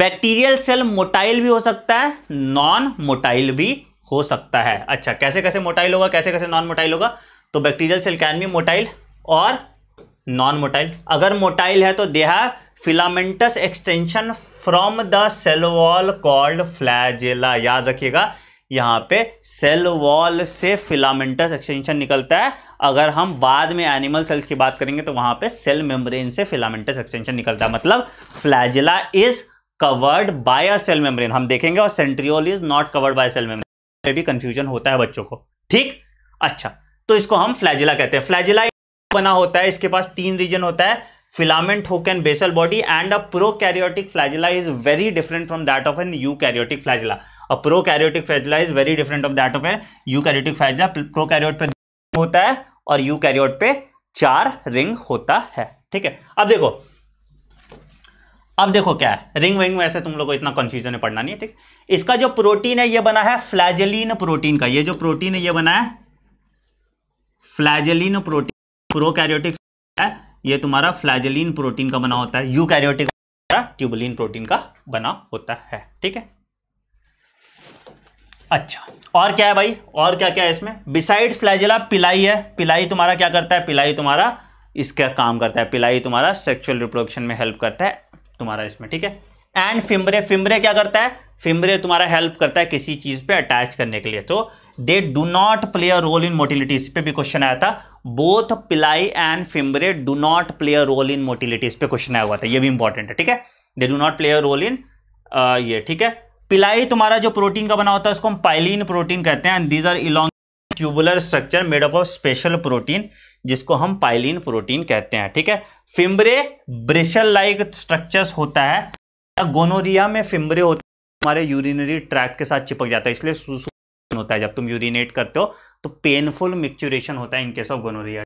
बैक्टीरियल सेल मोटाइल भी हो सकता है नॉन मोटाइल भी हो सकता है अच्छा कैसे कैसे मोटाइल होगा कैसे कैसे नॉन मोटाइल होगा तो बैक्टीरियल सेल कैन भी मोटाइल और नॉन मोटाइल अगर मोटाइल है तो they have filamentous extension from the cell wall called flagella याद रखिएगा यहाँ पे सेल वॉल से फिलामेंटस एक्सटेंशन निकलता है अगर हम बाद में एनिमल सेल्स की बात करेंगे तो वहां पे सेल मेम्ब्रेन से फिलामेंटस एक्सटेंशन निकलता है मतलब flagella is covered by a cell membrane हम देखेंगे और centriole is not covered by cell membrane भी कंफ्यूजन होता है बच्चों को ठीक अच्छा तो इसको हम फ्लैजिला कहते हैं फ्लैजिला बना होता है इसके पास तीन रीजन होता है filament hook and basal body and a prokaryotic flagella is very different from that of an eukaryotic flagella a karyotic flagella is very different of that of an eukaryotic flagella prokaryote पे होता है और you कैरियोट पे चार ring होता है ठीक है अब देखो अब देखो क्या है रिंग विंग वैसे तुम लोगों को इतना कंफ्यूजन है पढ़ना नहीं है ठीक इसका जो प्रोटीन है ये बना है फ्लैजलिन प्रोटीन का ये जो प्रोटीन है ये बना है फ्लैजलिन प्रोटीन प्रोकैरियोटिक है ये तुम्हारा फ्लैजलिन प्रोटीन का बना होता है यू कैरियोटिक ट्यूबुलिन प्रोटीन का बना होता है ठीक है अच्छा और क्या है भाई और क्या क्या है इसमें बिसाइड्स फ्लैजिला पिलाई है पिलाई तुम्हारा क्या करता है पिलाई तुम्हारा इसका काम करता है पिलाई तुम्हारा सेक्सुअल रिप्रोडक्शन में हेल्प करता है तुम्हारा इसमें ठीक है एंड फिम्बरे फिम्बरे क्या करता है फिम्बरे तुम्हारा हेल्प करता है किसी चीज पे अटैच करने के लिए तो they do not play a role in motility इस पर भी क्वेश्चन आया था both pili and fimbriae do not play a role in motility इस पर क्वेश्चन आया हुआ था ये भी इंपॉर्टेंट है ठीक है they do not play a role in ये ठीक है पिलाई तुम्हारा जो प्रोटीन का बना होता है उसको हम पाइलिन प्रोटीन कहते हैं and these are elongate tubular structure made up of special protein जिसको हम पाइलिन प्रोटीन कहते हैं ठीक है फिम्बरे ब्रेशल लाइक स्ट्रक्चर्स होता है गोनोरिया में फिम्बरे होते हैं हमारे यूरिनरी ट्रैक के साथ चिपक जाता है इसलिए होता है जब तुम यूरिनेट करते हो तो पेनफुल मिक्चुरेशन होता है इन केस ऑफ गोनोरिया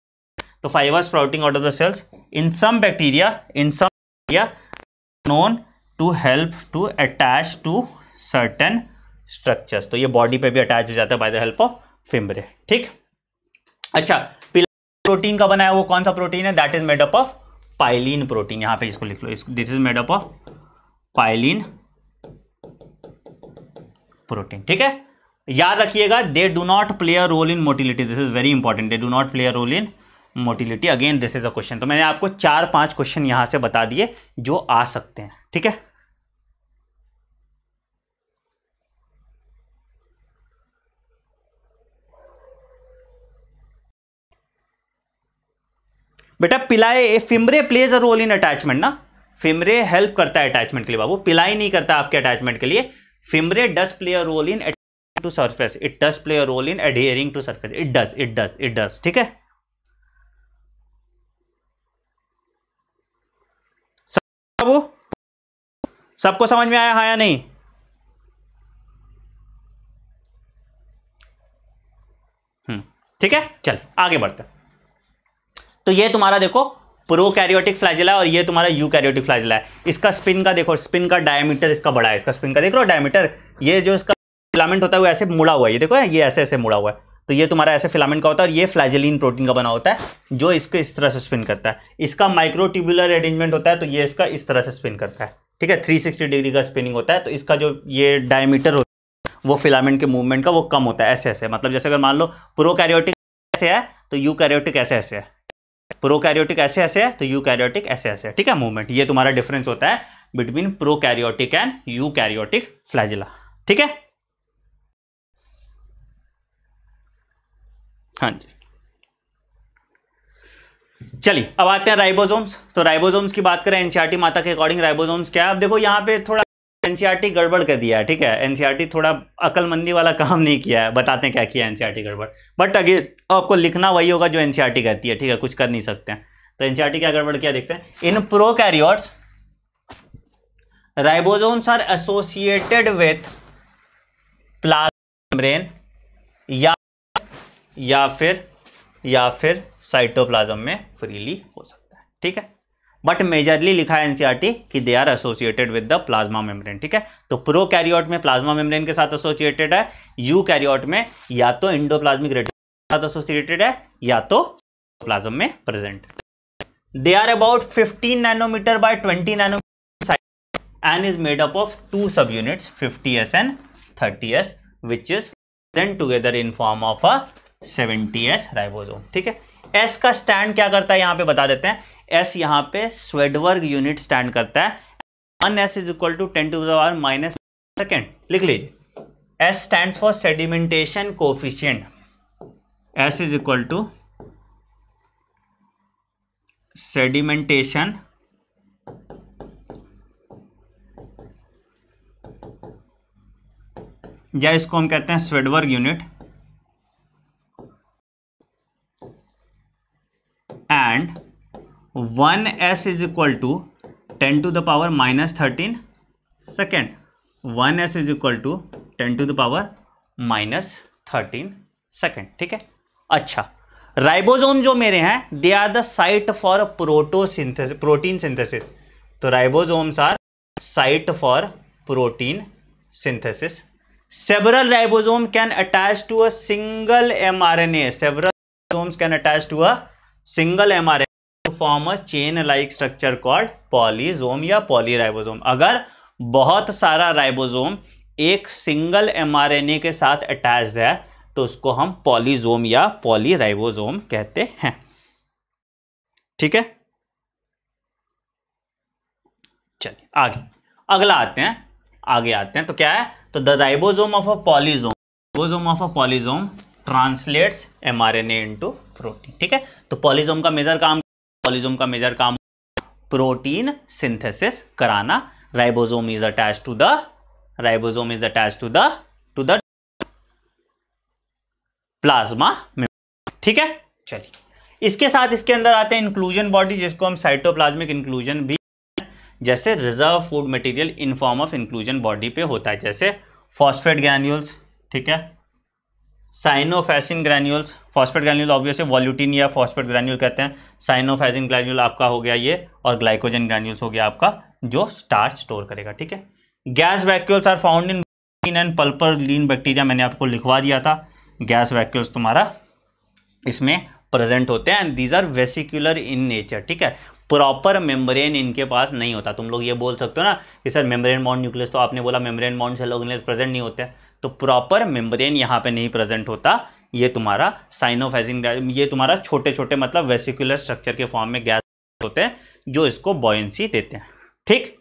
तो fibre sprouting out of the cells in some bacteria in some bacteria known to help to attach to certain structures तो ये बॉडी पे भी अटैच हो जाता है by the help of fimbriae ठीक अच्छा प्रोटीन का बनाया वो कौन सा प्रोटीन है that is made up of pilin protein यहां पे इसको लिख लो this is made up of pilin protein ठीक है याद रखिएगा they do not play a role in motility this is very important they do not play a role in motility again this is a question तो मैंने आपको चार पांच question यहां से बता दिए जो आ सकते हैं ठीक है बेटा pili fimbriae plays a role in attachment ना फिमरे हेल्प करता है अटैचमेंट के लिए बाबू पिलाई नहीं करता आपके अटैचमेंट के लिए fimbriae does play a role in to surface it does play a role in adhering to surface it does it does it does ठीक है सबको समझ में आया हाँ या नहीं हम्म, ठीक है चल आगे बढ़ते तो ये तुम्हारा देखो प्रो कैरियोटिक फ्लाइजिला और ये तुम्हारा यू कैरियोटिक फ्लैजिला है इसका स्पिन का देखो स्पिन का डायमीटर इसका बड़ा है इसका स्पिन का देख रहे हो डायमीटर ये जो इसका फिलामेंट होता है वो ऐसे मुड़ा हुआ है ये देखो ये ऐसे ऐसे मुड़ा हुआ है तो ये तुम्हारा ऐसे फिलामेंट का होता है और ये फ्लाजिलीन प्रोटीन का बना होता है जो इसको इस तरह से स्पिन करता है इसका माइक्रोट्यूबुलर अरेंजमेंट होता है तो ये इसका इस तरह से स्पिन करता है ठीक है 360 डिग्री का स्पिनिंग होता है तो इसका जो ये डायमीटर होता है वो फिलामेंट के मूवमेंट का वो कम होता है ऐसे ऐसे मतलब जैसे अगर मान लो प्रो कैरियोटिक ऐसे है तो यू कैरियोटिक ऐसे ऐसे है प्रो कैरियोटिक ऐसे ऐसे है तो यू कैरियोटिक ऐसे ऐसे है ठीक है मूवमेंट ये तुम्हारा डिफरेंस होता है between prokaryotic and eukaryotic flagella ठीक है हाँ जी चलिए अब आते हैं राइबोसोम्स तो राइबोसोम्स की बात करें एनसीईआरटी e माता के अकॉर्डिंग राइबोसोम्स क्या है अब देखो यहाँ पे थोड़ा एनसीईआरटी e गड़बड़ कर दिया है ठीक है एनसीईआरटी e थोड़ा अकलमंदी वाला काम नहीं किया है बताते हैं क्या किया एनसीईआरटी गड़बड़ बट अगे आपको लिखना वही होगा जो एनसीईआरटी कहती है ठीक है कुछ कर नहीं सकते हैं तो एनसीआरटी क्या गड़बड़ किया देखते हैं in prokaryotes ribosomes are associated with plasma membrane या या फिर या फिर साइटोप्लाज्म में फ्रीली हो सकता है ठीक है बट मेजरली लिखा है एनसीआरटी e कि they are associated with the plasma membrane ठीक है तो प्रो कैरियोट में प्लाज्मा मेम्ब्रेन के साथ एसोसिएटेड है यू कैरियोट में या तो इंडोप्लाज्मिक प्लाज्मिक के साथ एसोसिएटेड है या तो प्लाज्म में present they are about 15 nanometre by 20 nanometre and is made up of two subunits S and S which is present together in form of a seventy S ribosome ठीक है S का stand क्या करता है यहां पे बता देते हैं एस यहां पे स्वेडवर्ग यूनिट स्टैंड करता है one S is equal to ten to the minus second लिख लीजिए S stand for sedimentation coefficient S is equal to sedimentation या इसको हम कहते हैं Svedberg unit and one S is equal to ten to the power minus thirteen second one S is equal to ten to the power minus thirteen second ठीक है अच्छा ribosome जो मेरे हैं they are the site for प्रोटोसिंथेसिस protein synthesis तो ribosomes are site for protein synthesis several ribosome can attach to a single mRNA several ribosomes can attach to a single M R N form a chain like structure called polysome या polyribosome अगर बहुत सारा ribosome एक single mRNA के साथ attach है तो उसको हम पॉलीजोम या राइबोजोम कहते हैं ठीक है चलिए आगे अगला आते हैं आगे आते हैं तो क्या है तो the ribosome of a polysome ribosome of a polysome translates a into protein ठीक है तो पॉलिजोम का मेजर काम पॉलिजोम का मेजर काम प्रोटीन सिंथेसिस कराना ribosome is attach to the ribosome is attach to the to the plasma ठीक है चलिए इसके साथ इसके अंदर आते हैं इंक्लूजन बॉडी जिसको हम साइटोप्लाज्मिक इंक्लूजन भी जैसे reserve food material in form of inclusion body पे होता है जैसे फॉस्फेट ग्रैन्यूल्स ठीक है cyanophycin granules phosphate granule obviously volutin या फॉस्फेट ग्रैन्यूल कहते हैं साइनोफेसिन ग्रैन्यूल आपका हो गया ये और ग्लाइकोजन ग्रैन्यूल्स हो गया आपका जो स्टार्च स्टोर करेगा ठीक है gas vacuoles are found in and purple green bacteria मैंने आपको लिखवा दिया था गैस वैक्यूल्स तुम्हारा इसमें प्रेजेंट होते हैं and these are vesicular in nature ठीक है प्रॉपर मेम्ब्रेन इनके पास नहीं होता तुम लोग ये बोल सकते हो ना कि सर मेम्ब्रेन बाउंड न्यूक्लियस तो आपने बोला मेम्ब्रेन बाउंड से लोग प्रेजेंट नहीं होते हैं तो प्रॉपर मेम्ब्रेन यहाँ पे नहीं प्रेजेंट होता ये तुम्हारा साइनोफेजिंग ये तुम्हारा छोटे छोटे मतलब वेसिकुलर स्ट्रक्चर के फॉर्म में गैस होते हैं जो इसको बॉयंसी देते हैं ठीक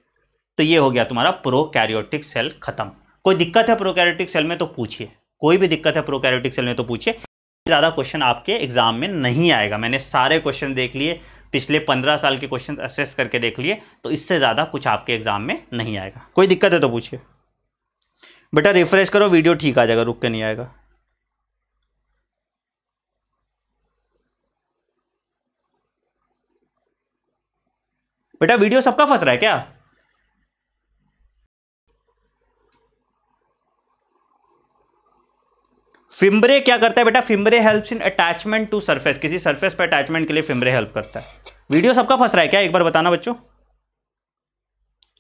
तो ये हो गया तुम्हारा प्रोकैरियोटिक सेल खत्म कोई दिक्कत है प्रोकैरियोटिक सेल में तो पूछिए कोई भी दिक्कत है प्रोकैरियोटिक सेल में तो पूछिए ज़्यादा क्वेश्चन आपके एग्जाम में नहीं आएगा मैंने सारे क्वेश्चन देख लिए पिछले पंद्रह साल के क्वेश्चन असेस करके देख लिए तो इससे ज़्यादा कुछ आपके एग्जाम में नहीं आएगा कोई दिक्कत है तो पूछिए बेटा रिफ्रेश करो वीडियो ठीक आ जाएगा रुक के नहीं आएगा बेटा वीडियो सबका फंस रहा है क्या फिम्बरे क्या करता है बेटा fimbriae helps in attachment to surface किसी सरफेस पर अटैचमेंट के लिए फिम्बरे हेल्प करता है वीडियो सबका फंस रहा है क्या एक बार बताना बच्चों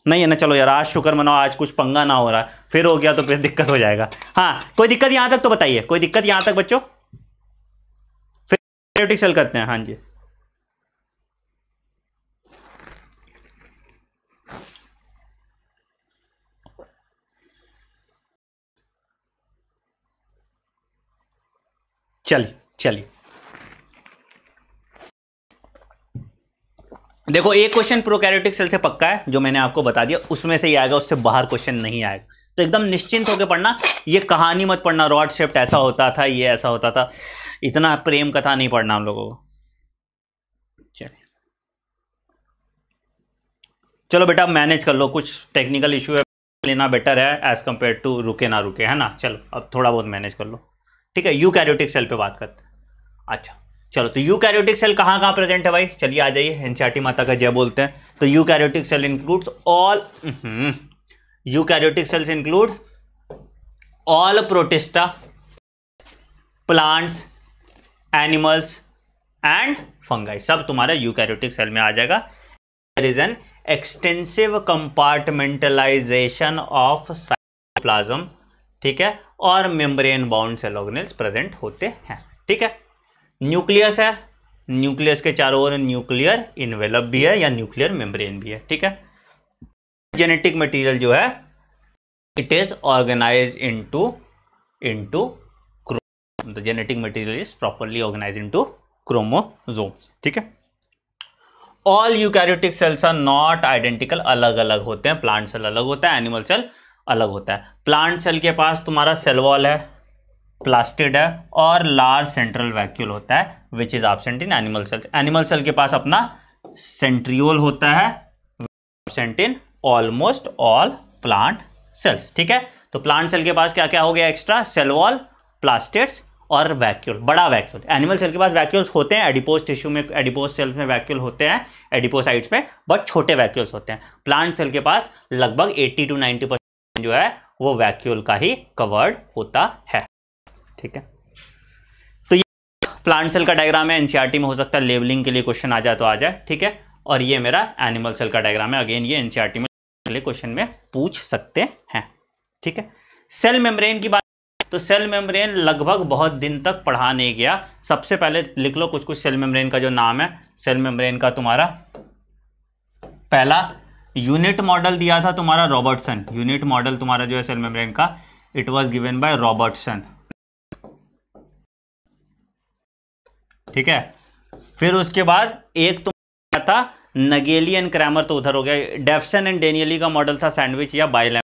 नहीं है ना चलो यार आज शुक्र मनाओ आज कुछ पंगा ना हो रहा है फिर हो गया तो फिर दिक्कत हो जाएगा हाँ कोई दिक्कत यहां तक तो बताइए कोई दिक्कत यहां तक बच्चों फिर थेरेटिक सेल करते हैं हाँ जी चलिए चलिए देखो एक क्वेश्चन प्रोकैरियोटिक सेल से पक्का है जो मैंने आपको बता दिया उसमें से ही आएगा उससे बाहर क्वेश्चन नहीं आएगा तो एकदम निश्चिंत होकर पढ़ना ये कहानी मत पढ़ना रॉड शिफ्ट ऐसा होता था ये ऐसा होता था इतना प्रेम कथा नहीं पढ़ना हम लोगों को चलिए चलो बेटा मैनेज कर लो कुछ टेक्निकल इशू है लेना बेटर है एज कम्पेयर टू रुके ना रुके है ना चलो अब थोड़ा बहुत मैनेज कर लो ठीक है यू कैरियोटिक सेल पे बात करते हैं अच्छा चलो तो यू कैरियोटिक सेल कहाँ कहाँ प्रेजेंट है भाई चलिए आ जाइए एनसीआरटी e माता का जय बोलते हैं तो eukaryotic cell includes all eukaryotic cells include all protista plants animals and fungi सब तुम्हारा यूकैरियोटिक सेल में आ जाएगा there is an extensive compartmentalisation of cytoplasm ठीक है और membrane bound cell organelles present होते हैं ठीक है न्यूक्लियस है न्यूक्लियस के चारों ओर न्यूक्लियर इन्वेलप भी है या न्यूक्लियर मेम्ब्रेन भी है ठीक है जेनेटिक मटेरियल जो है it is organise into into chromosome the genetic material is properly organise into chromosome ठीक है all eukaryotic cells are not identical अलग अलग होते हैं प्लांट सेल अलग होता है एनिमल सेल अलग होता है प्लांट सेल के पास तुम्हारा सेल वॉल है प्लास्टिड है और लार्ज सेंट्रल वैक्यूल होता है which is absent in animal cells animal cell के पास अपना सेंट्रियोल होता है absent in almost all plant cells ठीक है तो प्लांट सेल के पास क्या क्या हो गया एक्स्ट्रा सेल वॉल प्लास्टिड्स और वैक्यूल बड़ा वैक्यूल एनिमल सेल के पास वैक्यूल्स होते हैं एडिपोज टिश्यू में एडिपोज सेल्स में वैक्यूल होते हैं एडिपोसाइड्स में बट छोटे वैक्यूल्स होते हैं प्लांट सेल के पास लगभग 80 टू 90 परसेंट जो है वो वैक्यूल का ही कवर्ड होता है ठीक है तो ये प्लांट सेल का डायग्राम है एनसीआरटी e में हो सकता है लेबलिंग के लिए क्वेश्चन आ जाए तो आ जाए ठीक है और ये मेरा एनिमल सेल का डायग्राम है अगेन ये एनसीआरटी e में अगले क्वेश्चन में पूछ सकते हैं ठीक है सेल मेम्ब्रेन की बात तो सेल मेम्ब्रेन लगभग बहुत दिन तक पढ़ा नहीं गया सबसे पहले लिख लो कुछ कुछ सेल मेम्ब्रेन का जो नाम है सेल मेम्ब्रेन का तुम्हारा पहला यूनिट मॉडल दिया था तुम्हारा रॉबर्टसन यूनिट मॉडल तुम्हारा जो है सेल मेम्ब्रेन का it was given by Robertson ठीक है फिर उसके बाद एक तुम्हारा था नगेली एंड क्रैमर तो उधर हो गया डेफसन एंड डेनियली का मॉडल था सैंडविच या बाइलैम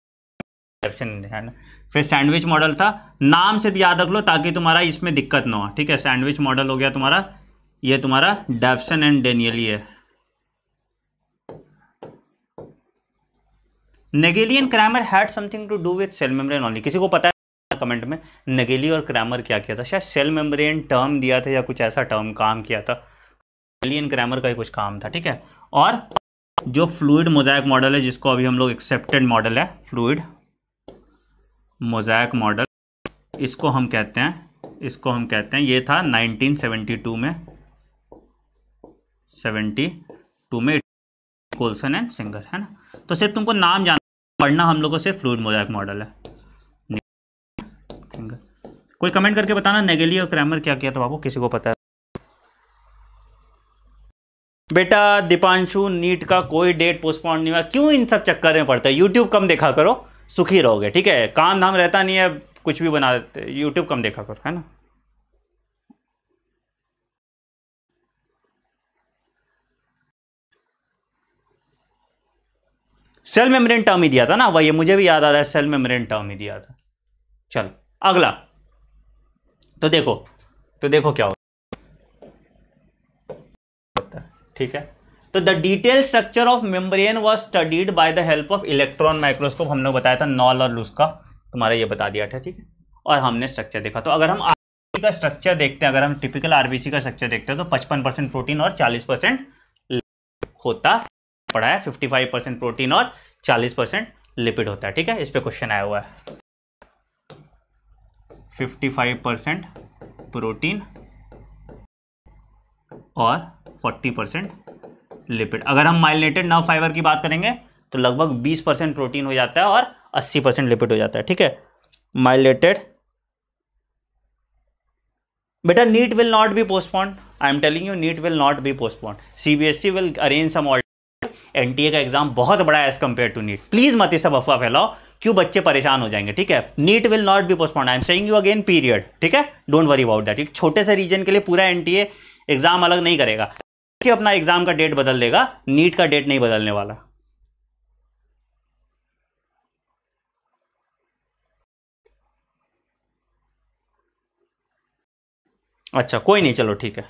डेफसन फिर सैंडविच मॉडल था नाम से याद रख लो ताकि तुम्हारा इसमें दिक्कत ना हो ठीक है सैंडविच मॉडल हो गया तुम्हारा ये तुम्हारा डेफसन एंड डेनियली है Nageli Cramer had something to do with cell membrane only किसी को पता है कमेंट में नगेली और क्रैमर क्या किया था शायद सेल मेम्ब्रेन टर्म दिया था या कुछ ऐसा टर्म काम किया था नगेलियन क्रैमर का ही कुछ काम था ठीक है और जो फ्लूड मोजाइक मॉडल है जिसको अभी हम लोग एक्सेप्टेड मॉडल है फ्लूड मोजाइक मॉडल इसको हम कहते हैं इसको हम कहते हैं ये था 1972 में 72 में कोल्सन एंड सिंगर है ना तो सिर्फ तुमको नाम जानना पढ़ना हम लोगों से फ्लूड मोजाइक मॉडल है सिंगर कोई कमेंट करके बताना नेगेली और क्रैमर क्या किया था आपको किसी को पता है बेटा दीपांशु नीट का कोई डेट पोस्टपोन नहीं हुआ क्यों इन सब चक्कर में पड़ता है यूट्यूब कम देखा करो सुखी रहोगे ठीक है काम धाम रहता नहीं है कुछ भी बना देते यूट्यूब कम देखा करो है ना सेल मेमरिन टर्म ही दिया था ना वही मुझे भी याद आ रहा है सेल मेमरिन टर्म ही दिया था चलो अगला तो देखो तो देखो क्या हो ठीक है तो the detail structure of membrane was studied by the help of electron microscope हमने बताया था नॉल और लूस का तुम्हारा ये बता दिया था ठीक है और हमने स्ट्रक्चर देखा तो अगर हम आरबीसी का स्ट्रक्चर देखते हैं अगर हम टिपिकल आरबीसी का स्ट्रक्चर देखते हैं तो पचपन परसेंट प्रोटीन और चालीस परसेंट होता पड़ा है फिफ्टी फाइव परसेंट प्रोटीन और चालीस परसेंट लिपिड होता है ठीक है इस पर क्वेश्चन आया हुआ है फिफ्टी फाइव परसेंट प्रोटीन और फोर्टी परसेंट लिपिड अगर हम माइलेटेड नव फाइबर की बात करेंगे तो लगभग बीस परसेंट प्रोटीन हो जाता है और अस्सी परसेंट लिपिड हो जाता है ठीक है माइलेटेड बेटा NEET will not be postponed I am telling you NEET will not be postponed CBSE will arrange some NTA का एग्जाम बहुत बड़ा है as compare to NEET please मत इस अफवाह फैलाओ क्यों बच्चे परेशान हो जाएंगे ठीक है NEET will not be postponed I am saying you again period ठीक है डोंट वरी अबाउट दैट छोटे से रीजन के लिए पूरा एनटीए एग्जाम अलग नहीं करेगा से अपना एग्जाम का डेट बदल देगा नीट का डेट नहीं बदलने वाला अच्छा कोई नहीं चलो ठीक है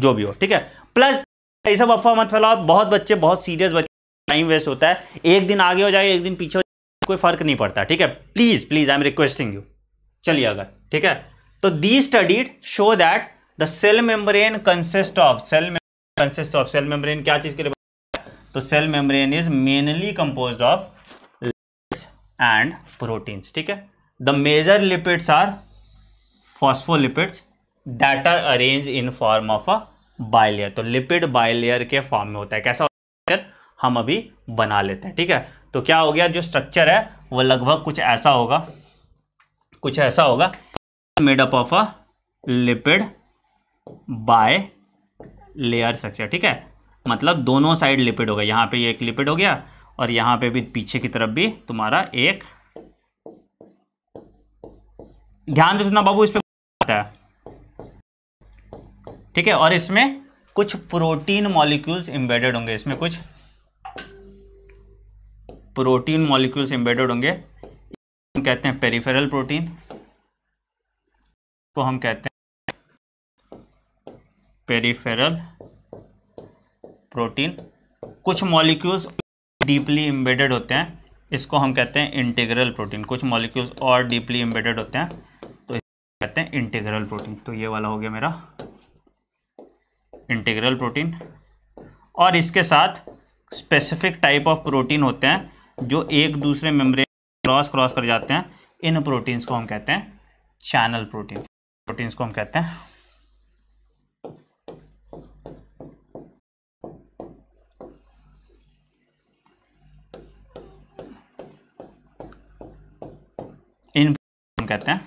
जो भी हो ठीक है प्लस ये सब अफवाह मत फैलाओ बहुत बच्चे बहुत सीरियस बच्चे टाइम वेस्ट होता है एक दिन आगे हो जाए एक दिन पीछे हो जाए कोई फर्क नहीं पड़ता ठीक है please please I am requesting you चलिए अगर ठीक है तो the studied show that the cell membrane consist of cell consist of cell membrane क्या चीज के लिए तो cell membrane is mainly compose of and proteins ठीक है the major lipids are phospholipids that are arrange in form of a bilayer तो lipid bilayer के form में होता है कैसा होता है हम अभी बना लेते हैं ठीक है तो क्या हो गया जो स्ट्रक्चर है वो लगभग कुछ ऐसा होगा कुछ ऐसा होगा made up of a lipid bilayer structure ठीक है मतलब दोनों साइड लिपिड हो गया यहाँ पे ये एक लिपिड हो गया और यहाँ पे भी पीछे की तरफ भी तुम्हारा एक ध्यान से सुना बाबू इस पर आता है ठीक है और इसमें कुछ प्रोटीन मॉलिक्यूल्स इम्बेडेड होंगे इसमें कुछ प्रोटीन मॉलिक्यूल्स इम्बेडेड होंगे हम कहते हैं पेरिफेरल प्रोटीन को हम कहते हैं पेरीफेरल प्रोटीन कुछ मॉलिक्यूल्स डीपली इम्बेडेड होते हैं इसको हम कहते हैं इंटीग्रल प्रोटीन कुछ मॉलिक्यूल्स और डीपली इम्बेडेड होते हैं तो कहते हैं इंटीग्रल प्रोटीन तो ये वाला हो गया मेरा इंटीग्रल प्रोटीन और इसके साथ स्पेसिफिक टाइप ऑफ प्रोटीन होते हैं जो एक दूसरे मेम्ब्रेन क्रॉस क्रॉस कर जाते हैं इन प्रोटीन्स को हम कहते हैं चैनल प्रोटीन प्रोटीन्स को हम कहते हैं हम कहते हैं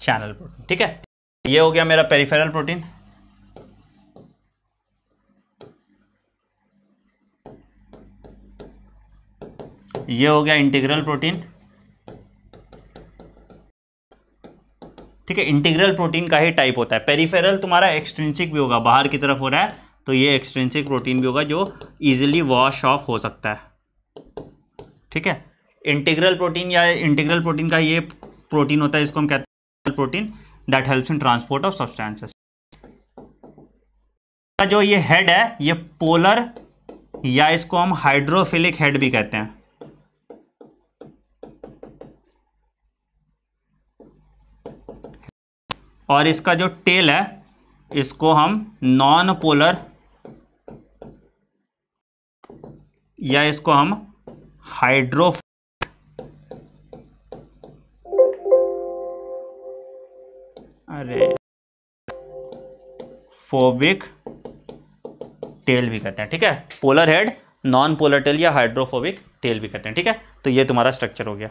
चैनल प्रोटीन ठीक है ये हो गया मेरा पेरिफेरल प्रोटीन ये हो गया इंटीग्रल प्रोटीन ठीक है इंटीग्रल प्रोटीन का ही टाइप होता है पेरिफेरल तुम्हारा एक्सट्रिंसिक भी होगा बाहर की तरफ हो रहा है तो ये एक्सट्रेंसिक प्रोटीन भी होगा जो ईजिली वॉश ऑफ हो सकता है ठीक है इंटीग्रल प्रोटीन या इंटीग्रल प्रोटीन का ये प्रोटीन होता है इसको हम कहते हैं protein that helps in transport of substances जो ये हेड है ये पोलर या इसको हम हाइड्रोफिलिक हेड भी कहते हैं और इसका जो टेल है इसको हम नॉन पोलर या इसको हम हाइड्रो अरे फोबिक टेल भी कहते हैं ठीक है polar head non polar tail या हाइड्रोफोबिक टेल भी कहते हैं ठीक है तो ये तुम्हारा स्ट्रक्चर हो गया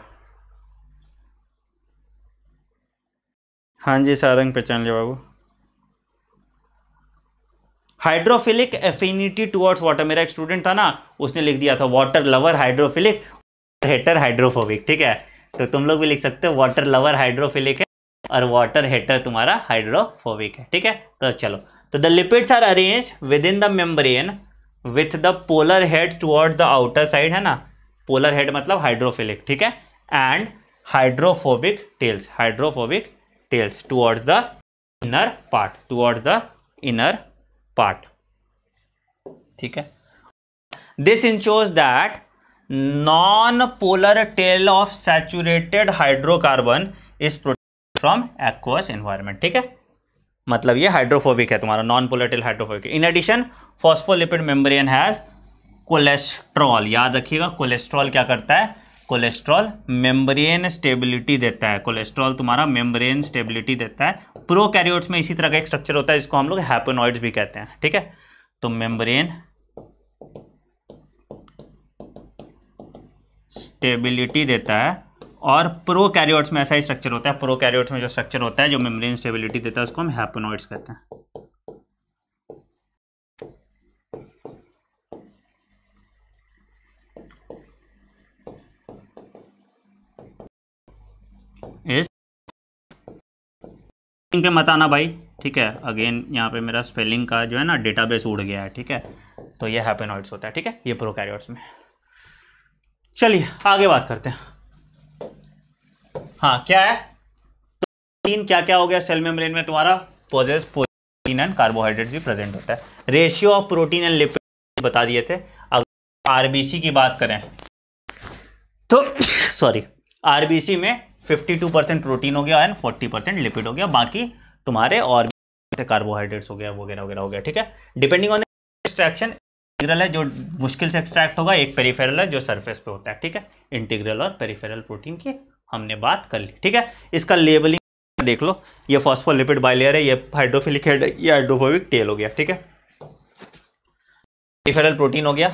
हाँ जी सारंग पहचान लिया बाबू हाइड्रोफिलिक एफिनिटी टुवर्ड्स वाटर मेरा एक स्टूडेंट था ना उसने लिख दिया था water lover hydrophilic hater hydrophobic ठीक है तो तुम लोग भी लिख सकते हो वाटर लवर हाइड्रोफिलिक है और वाटर हेटर तुम्हारा हाइड्रोफोबिक है ठीक है तो चलो तो the lipids are arrange within the membrane with the polar head toward the outer side है ना पोलर हेड मतलब हाइड्रोफिलिक ठीक है and hydrophobic tails hydrophobic tails towards the inner part towards the inner part ठीक है this ensures that non polar tail of saturated hydrocarbon is protected from aqueous environment ठीक है मतलब ये हाइड्रोफोबिक है तुम्हारा non polar tail hydrophobic in addition phospholipid membrane has cholesterol याद रखिएगा कोलेस्ट्रॉल क्या करता है कोलेस्ट्रॉल मेम्ब्रेन स्टेबिलिटी देता है कोलेस्ट्रॉल तुम्हारा मेम्ब्रेन स्टेबिलिटी देता है प्रोकैरियोट्स में इसी तरह का एक स्ट्रक्चर होता है जिसको हम लोग हैपोनॉइड्स भी कहते हैं ठीक है तो मेम्ब्रेन स्टेबिलिटी देता है और प्रोकैरियोट्स में ऐसा ही स्ट्रक्चर होता है प्रोकैरियोट्स में जो स्ट्रक्चर होता है जो मेम्ब्रेन स्टेबिलिटी देता है उसको हम हैपोनॉइड्स कहते हैं इज स्पेलिंग पे मत आना भाई ठीक है अगेन यहाँ पे मेरा स्पेलिंग का जो है ना डेटाबेस उड़ गया है ठीक है तो ये हैपेनॉइड्स होता है ठीक है ये प्रोकैरियोट्स में चलिए आगे बात करते हैं हाँ क्या है तो तीन क्या क्या हो गया सेल मेम्ब्रेन में तुम्हारा पोजेस प्रोटीन एंड कार्बोहाइड्रेट भी प्रेजेंट होता है ratio of protein and lipid बता दिए थे अगर आरबीसी की बात करें तो सॉरी आरबीसी में 52 परसेंट प्रोटीन हो गया एंड 40 परसेंट लिपिड हो गया बाकी तुम्हारे और भी कार्बोहाइड्रेट्स हो गया वगैरह वगैरह हो गया ठीक है डिपेंडिंग ऑन एक्सट्रैक्शन इंटीग्रल है जो मुश्किल से एक्सट्रैक्ट होगा एक पेरीफेरल है जो सर्फेस पे होता है ठीक है इंटीग्रल और पेरीफेरल प्रोटीन की हमने बात कर ली ठीक है इसका लेबलिंग देख लो ये फॉस्फोलिपिड बाइलेयर है ये हाइड्रोफिलिक हेड ये हाइड्रोफोबिक टेल हो गया ठीक है पेरीफेरल प्रोटीन हो गया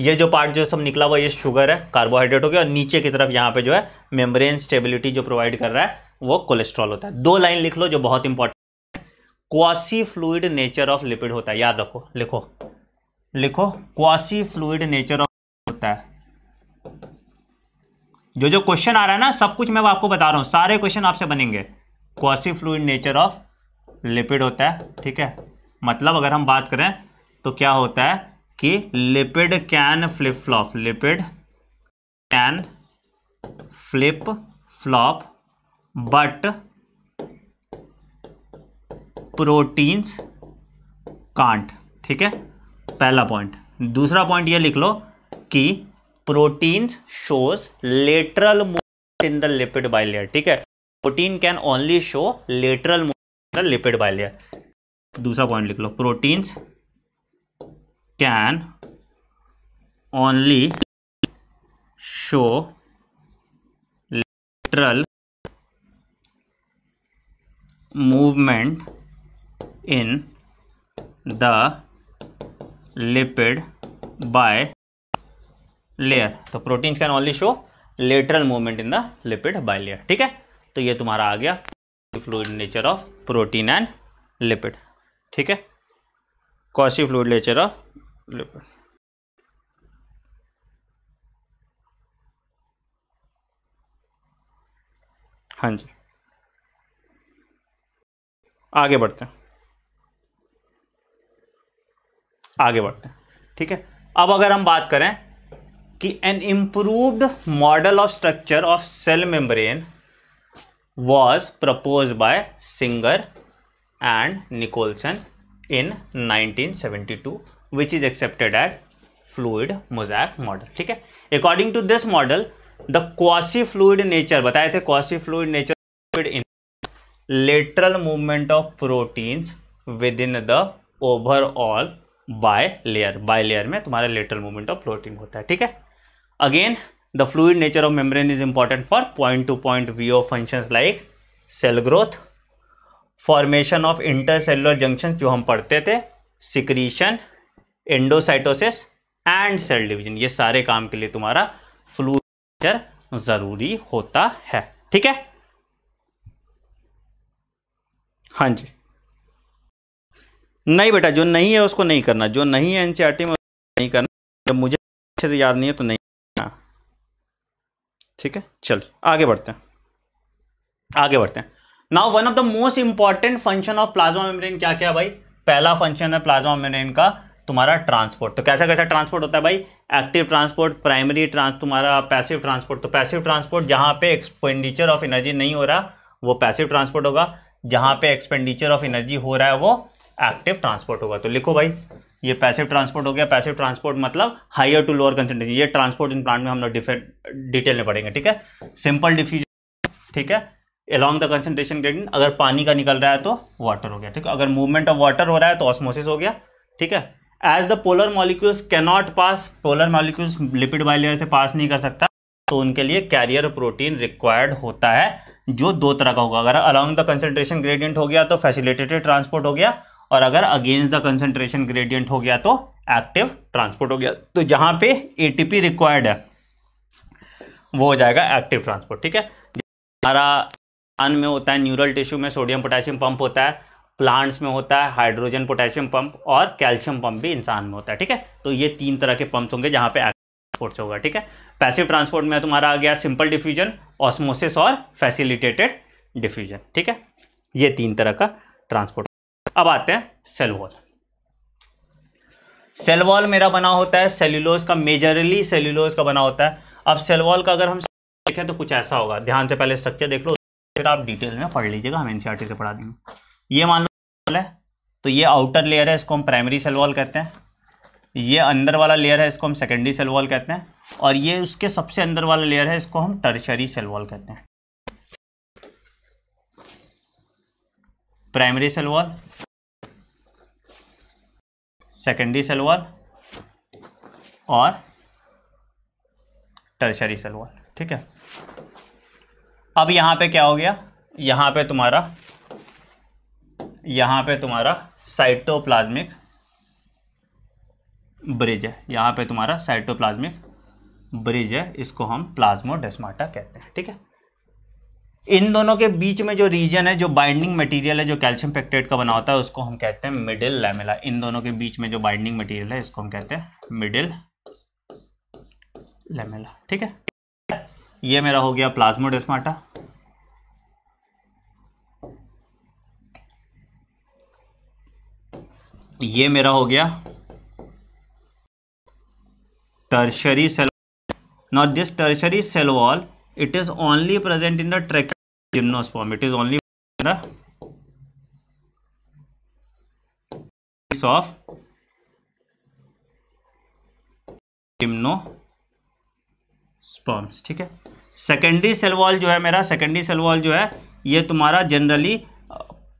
ये जो पार्ट जो सब निकला हुआ ये शुगर है कार्बोहाइड्रेट हो गया और नीचे की तरफ यहाँ पे जो है मेम्ब्रेन स्टेबिलिटी जो प्रोवाइड कर रहा है वो कोलेस्ट्रॉल होता है दो लाइन लिख लो जो बहुत इंपॉर्टेंट है quasi fluid nature of lipid होता है याद रखो लिखो लिखो क्वासी फ्लूड नेचर ऑफ होता है जो जो क्वेश्चन आ रहा है ना सब कुछ मैं आपको बता रहा हूँ सारे क्वेश्चन आपसे बनेंगे quasi fluid nature of lipid होता है ठीक है मतलब अगर हम बात करें तो क्या होता है कि lipid can flip flop lipid can flip flop but proteins can't ठीक है पहला पॉइंट दूसरा पॉइंट ये लिख लो कि proteins shows lateral movement in the lipid bilayer ठीक है protein can only show lateral movement in the lipid bilayer दूसरा पॉइंट लिख लो proteins can only show lateral movement in the lipid by layer तो protein can only show lateral movement in the lipid bilayer ठीक है तो ये तुम्हारा आ गया fluid nature of protein and lipid ठीक है quasi fluid nature of liver हाँ जी आगे बढ़ते हैं आगे बढ़ते हैं ठीक है अब अगर हम बात करें कि an improved model of structure of cell membrane was propose by Singer and Nicolson in 1972 which is accepted as fluid mosaic model ठीक है according to this model the quasi fluid nature बताए थे quasi fluid nature in lateral movement of proteins within the overall bilayer bilayer में तुम्हारा lateral movement of protein होता है ठीक है again the fluid nature of membrane is important for point to point view of function like cell growth formation of intercellular junction जो हम पढ़ते थे secretion endocytosis and cell division ये सारे काम के लिए तुम्हारा फ्लू कल्चर जरूरी होता है ठीक है हाँ जी नहीं बेटा जो नहीं है उसको नहीं करना जो नहीं है एनसीईआरटी में नहीं करना जब मुझे अच्छे से याद नहीं है तो नहीं करना ठीक है चलिए आगे बढ़ते हैं आगे बढ़ते हैं now one of the most important function of plasma membrane क्या क्या भाई पहला फंक्शन है प्लाज्मा मेम्ब्रेन का तुम्हारा ट्रांसपोर्ट तो कैसा कैसा ट्रांसपोर्ट होता है भाई एक्टिव ट्रांसपोर्ट प्राइमरी ट्रांस तुम्हारा पैसिव ट्रांसपोर्ट तो पैसिव ट्रांसपोर्ट जहाँ पे एक्सपेंडिचर ऑफ एनर्जी नहीं हो रहा वो पैसिव ट्रांसपोर्ट होगा जहाँ पे एक्सपेंडिचर ऑफ एनर्जी हो रहा है वो एक्टिव ट्रांसपोर्ट होगा तो लिखो भाई ये पैसिव ट्रांसपोर्ट हो गया पैसिव ट्रांसपोर्ट मतलब हायर टू लोअर कंसेंट्रेशन ये ट्रांसपोर्ट इन प्लांट में हम लोग डिटेल में पढ़ेंगे ठीक है सिंपल डिफ्यूजन ठीक है अलॉन्ग द कंसेंट्रेशन ग्रेडियंट अगर पानी का निकल रहा है तो वाटर हो गया ठीक है अगर मूवमेंट ऑफ वाटर हो रहा है तो ऑस्मोसिस हो गया ठीक है as the polar molecules cannot pass polar molecules lipid bilayer से पास नहीं कर सकता तो उनके लिए कैरियर प्रोटीन रिक्वायर्ड होता है जो दो तरह का होगा अगर अलॉन्ग द कंसेंट्रेशन ग्रेडियंट हो गया तो फैसिलिटेटेड ट्रांसपोर्ट हो गया और अगर अगेंस्ट द कंसेंट्रेशन ग्रेडियंट हो गया तो एक्टिव ट्रांसपोर्ट हो गया तो जहां पे एटीपी रिक्वायर्ड है वो हो जाएगा एक्टिव ट्रांसपोर्ट ठीक है हमारा अन्न में होता है न्यूरल टिश्यू में सोडियम पोटेशियम पंप होता है प्लांट्स में होता है हाइड्रोजन पोटेशियम पंप और कैल्शियम पंप भी इंसान में होता है ठीक है तो ये तीन तरह के पंप्स होंगे जहां पे ट्रांसपोर्ट्स होगा ठीक है पैसिव ट्रांसपोर्ट में तुम्हारा आ गया सिंपल डिफ्यूजन ऑस्मोसिस और फैसिलिटेटेड डिफ्यूजन ठीक है ये तीन तरह का ट्रांसपोर्ट अब आते हैं सेल वॉल सेल वॉल मेरा बना होता है सेल्यूलोज का मेजरली सेल्यूलोज का बना होता है अब सेल वॉल का अगर हम देखें तो कुछ ऐसा होगा ध्यान से पहले स्ट्रक्चर देख लो फिर आप डिटेल में पढ़ लीजिएगा हम एनसीआरटी से पढ़ा देंगे ये मान है तो ये आउटर लेयर है इसको हम प्राइमरी सेल वॉल कहते हैं ये अंदर वाला लेयर है इसको हम सेकेंडरी सेल वॉल कहते हैं और ये उसके सबसे अंदर वाला लेयर है इसको हम टर्शरी सेल वॉल कहते हैं primary cell wall secondary cell wall और टर्शरी सेल वॉल ठीक है अब यहां पे क्या हो गया यहां पे तुम्हारा यहां पे तुम्हारा साइटोप्लाज्मिक ब्रिज है यहां पे तुम्हारा साइटोप्लाज्मिक ब्रिज है इसको हम प्लाज्मोडेस्माटा कहते हैं ठीक है इन दोनों के बीच में जो रीजन है जो बाइंडिंग मटेरियल है जो कैल्शियम पेक्टेट का बना होता है उसको हम कहते हैं मिडिल लैमेला इन दोनों के बीच में जो बाइंडिंग मटेरियल है इसको हम कहते हैं मिडिल लैमेला ठीक है ये मेरा हो गया प्लाज्मोडेस्माटा ये मेरा हो गया tertiary cell not this tertiary cell wall it is only present in the ट्रेक gymnosperm it is only of gymnosperms ठीक है सेकेंडरी सेल वॉल जो है मेरा सेकेंडरी सेल वॉल जो है ये तुम्हारा जनरली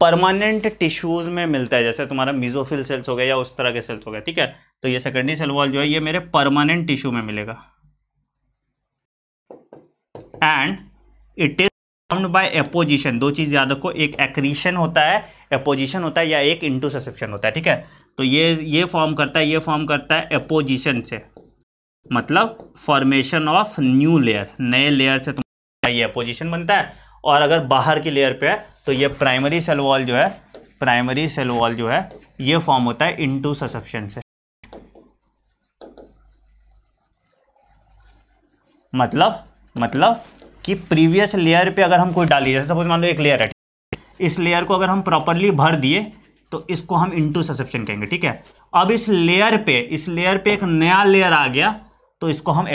परमानेंट टिश्यूज में मिलता है जैसे तुम्हारा मिजोफिल सेल्स हो गया या उस तरह के सेल्स हो गए ठीक है तो ये सेकेंडरी सेल वॉल जो है ये मेरे परमानेंट टिश्यू में मिलेगा and it is found by apposition दो चीज़ याद रखो एक एक्रीशन होता है एपोजिशन होता है या एक इंटू ससेप्शन होता है ठीक है तो ये ये फॉर्म करता है ये फॉर्म करता है एपोजिशन से मतलब फॉर्मेशन ऑफ न्यू लेयर नए लेयर से तुम्हारा ये अपोजिशन बनता है और अगर बाहर की लेयर पे है तो ये प्राइमरी सेल वॉल जो है प्राइमरी सेल वॉल जो है ये फॉर्म होता है इनटू ससेप्शन से मतलब मतलब कि प्रीवियस लेयर पे अगर हम कोई डाली जैसे सपोज मान लो एक लेयर है इस लेयर को अगर हम प्रॉपरली भर दिए तो इसको हम इंटू ससेप्शन कहेंगे ठीक है अब इस लेयर पे इस लेयर पे एक नया लेयर आ गया तो इसको हम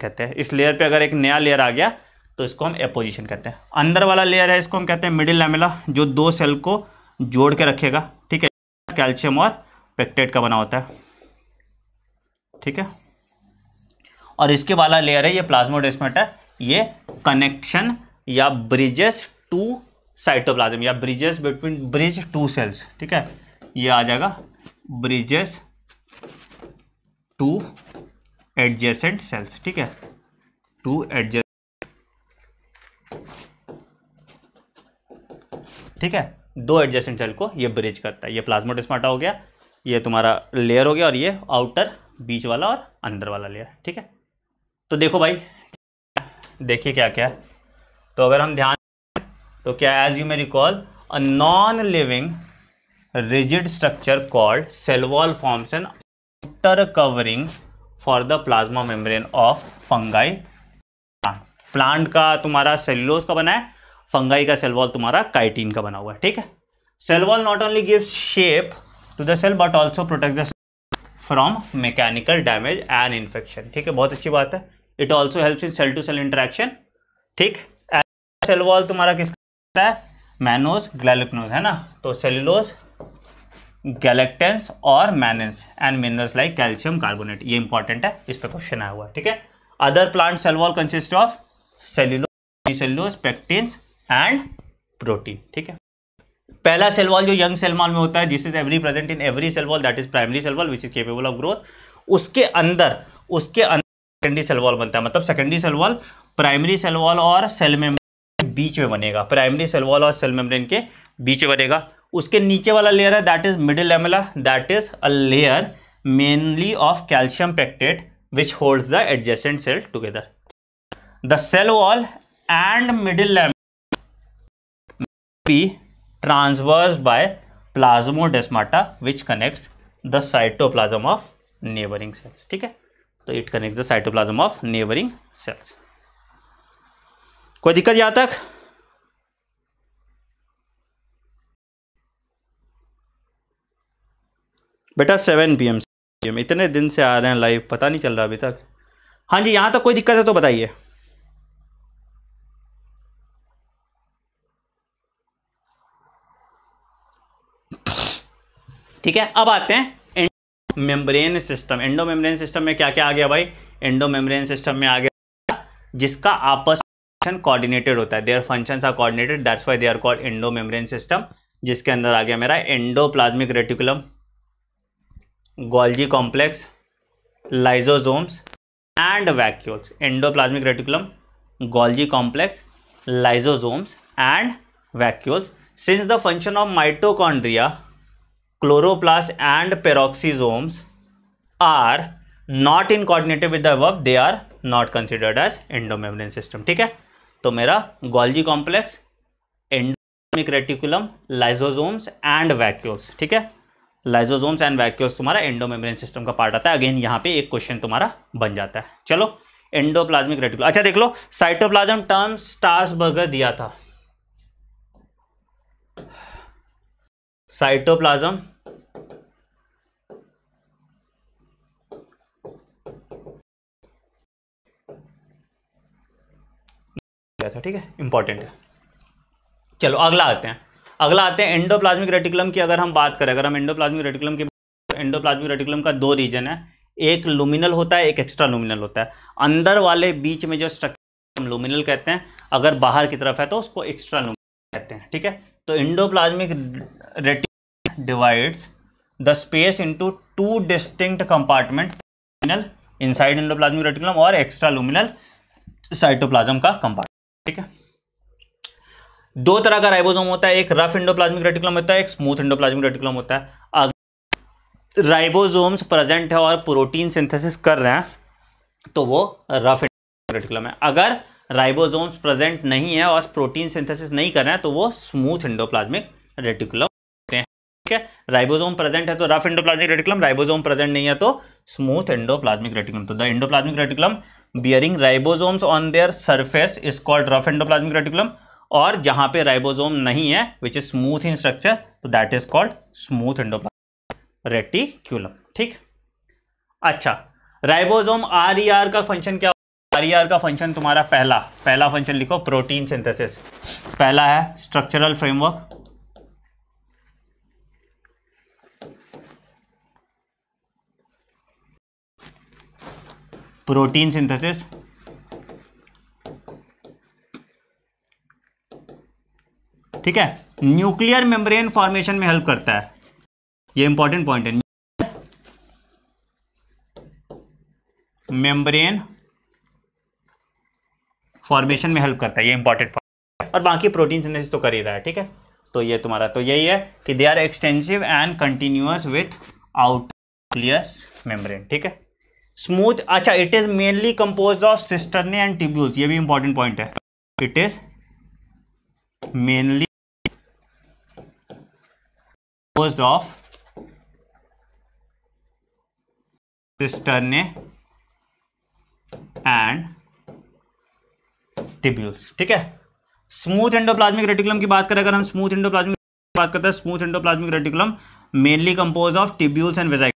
कहते हैं इस लेयर पे अगर एक नया लेयर आ गया तो इसको हम एपोजिशन कहते हैं अंदर वाला लेयर है इसको हम कहते हैं मिडिल लैमिला जो दो सेल को जोड़ के रखेगा ठीक है कैल्शियम और पेक्टेट का बना होता है ठीक है और इसके वाला लेयर है ये प्लाज्मोडेस्मेट है ये कनेक्शन या ब्रिजेस टू साइटोप्लाज्म या bridges between bridge two cells ठीक है ये आ जाएगा ब्रिजेस टू एडजेसेंट सेल्स ठीक है टू एडजेसेंट ठीक है दो एडजेसेंट सेल को ये ब्रिज करता है ये प्लाज्मोडिस्माटा हो गया ये तुम्हारा लेयर हो गया और ये आउटर बीच वाला और अंदर वाला लेयर ठीक है तो देखो भाई देखिए क्या क्या तो अगर हम ध्यान तो क्या as you may recall a non living rigid structure called cell wall forms an outer covering for the plasma membrane of fungi plant का तुम्हारा सेल्यूलोज का बना है फंगाई का सेलवॉल तुम्हारा काइटीन का बना हुआ है ठीक है cell wall not only give shape to the cell but also protect the from mechanical damage and infection ठीक है बहुत अच्छी बात है it also help in cell to cell interaction ठीक सेलवॉल तुम्हारा किसका है मैनोज ग्लैलिक्नोज है ना तो सेल्यूलोज गैलेक्टेंस और mannans and minerals like calcium carbonate ये इंपॉर्टेंट है इस पर क्वेश्चन आया हुआ ठीक है other plant cell wall consist of cellulose cellulose pectins and protein ठीक है पहला सेल वॉल जो यंग सेल वॉल में होता है this is every present in every cell wall that is primary cell wall which is capable of growth उसके अंदर उसके अंदर सेकेंडरी सेल वॉल बनता है मतलब secondary cell wall primary cell wall और सेल मेम्ब्रेन के बीच में बनेगा प्राइमरी सेल वॉल और सेल मेम्ब्रेन के बीच में बनेगा उसके नीचे वाला लेयर है that is middle lamella that is a layer mainly of calcium pectate which holds the adjacent cell together the cell wall and middle transverse by plasmodesmata which connects the cytoplasm of neighbouring cells ठीक है तो it connects the cytoplasm of neighbouring cells कोई दिक्कत यहाँ तक बेटा seven P M इतने दिन से आ रहे हैं लाइव पता नहीं चल रहा अभी तक हाँ जी यहां तक कोई दिक्कत है तो बताइए ठीक है अब आते हैं membrane system endomembrane system में क्या क्या आ गया भाई एंडो मेम्ब्रेन सिस्टम में आ गया जिसका आपस फंक्शन कोऑर्डिनेटेड होता है their function are coordinated that's why they are called endomembrane system जिसके अंदर आ गया मेरा endoplasmic reticulum Golgi complex lysosomes and vacuoles endoplasmic reticulum Golgi complex lysosomes and vacuoles since the function of mitochondria chloroplast and peroxisomes are not in coordinative with the above they are not considered as endomembrane ठीक है तो मेरा Golgi complex endoplasmic reticulum lysosomes and vacuoles ठीक है lysosomes and vacuoles तुम्हारा endomembrane system का part आता है अगेन यहाँ पे एक क्वेश्चन तुम्हारा बन जाता है चलो एंडोप्लाज्मिक रेटिकुलम अच्छा देख लो साइटोप्लाज्म टर्म स्टार्स बर्गर दिया था साइटोप्लाज्म गया था ठीक है इंपॉर्टेंट है चलो अगला आते हैं अगला आते हैं एंडोप्लाज्मिक रेटिकुलम की अगर हम बात करें अगर हम एंडोप्लाज्मिक रेटिकुलम की एंडोप्लाज्मिक रेटिकुलम का दो रीजन है एक लुमिनल होता है एक एक्स्ट्रा लुमिनल होता है अंदर वाले बीच में जो स्ट्रक्चर हम लुमिनल कहते हैं अगर बाहर की तरफ है तो उसको एक्स्ट्रा लुमिनल कहते हैं ठीक है तो endoplasmic reticulum divides the space into two distinct compartment luminal inside endoplasmic reticulum और एक्स्ट्रा लुमिनल साइटोप्लाज्म का कंपार्टमेंट ठीक है दो तरह का राइबोसोम होता है एक रफ इंडोप्लाज्मिक रेटिकुलम होता है एक स्मूथ इंडोप्लाज्मिक रेटिकुलम होता है राइबोसोम्स प्रेजेंट है और प्रोटीन सिंथेसिस कर रहे हैं तो वो रफ रेटिकुलम है अगर राइबोसोम्स प्रेजेंट नहीं है और प्रोटीन सिंथेसिस नहीं कर रहे हैं तो वो स्मूथ इंडोप्लाज्मिक रेटिकुलम होते हैं ठीक है राइबोसोम प्रेजेंट है तो rough endoplasmic reticulum ribosome present नहीं है तो स्मूथ इंडोप्लाज्मिक रेटिकुलम तो the endoplasmic reticulum bearing ribosomes on their surface is called rough endoplasmic reticulum और जहां पे राइबोसोम नहीं है which is smooth in structure तो that is called smooth endoplasmic reticulum ठीक अच्छा राइबोसोम आर e का फंक्शन क्या आर e का फंक्शन तुम्हारा पहला पहला फंक्शन लिखो प्रोटीन सिंथेसिस पहला है स्ट्रक्चरल फ्रेमवर्क प्रोटीन सिंथेसिस ठीक है न्यूक्लियर मेम्ब्रेन फॉर्मेशन में हेल्प करता है ये इंपॉर्टेंट पॉइंट है मेम्ब्रेन फॉर्मेशन में हेल्प करता है ये इंपॉर्टेंट पॉइंट और बाकी प्रोटीन सिंथेसिस तो कर ही रहा है ठीक है तो ये तुम्हारा तो यही है कि they are extensive and continuous without क्लियस मेम्ब्रेन ठीक है स्मूथ अच्छा it is mainly compose of cisternae and tubules ये भी इंपॉर्टेंट पॉइंट है it is mainly compose of cisternae and tubules ठीक है स्मूथ एंडोप्लाज्मिक रेटिकुलम की बात करें अगर हम स्मूथ एंडोप्लाज्मिक बात करते हैं smooth endoplasmic reticulum mainly compose of tubules and वेजाइक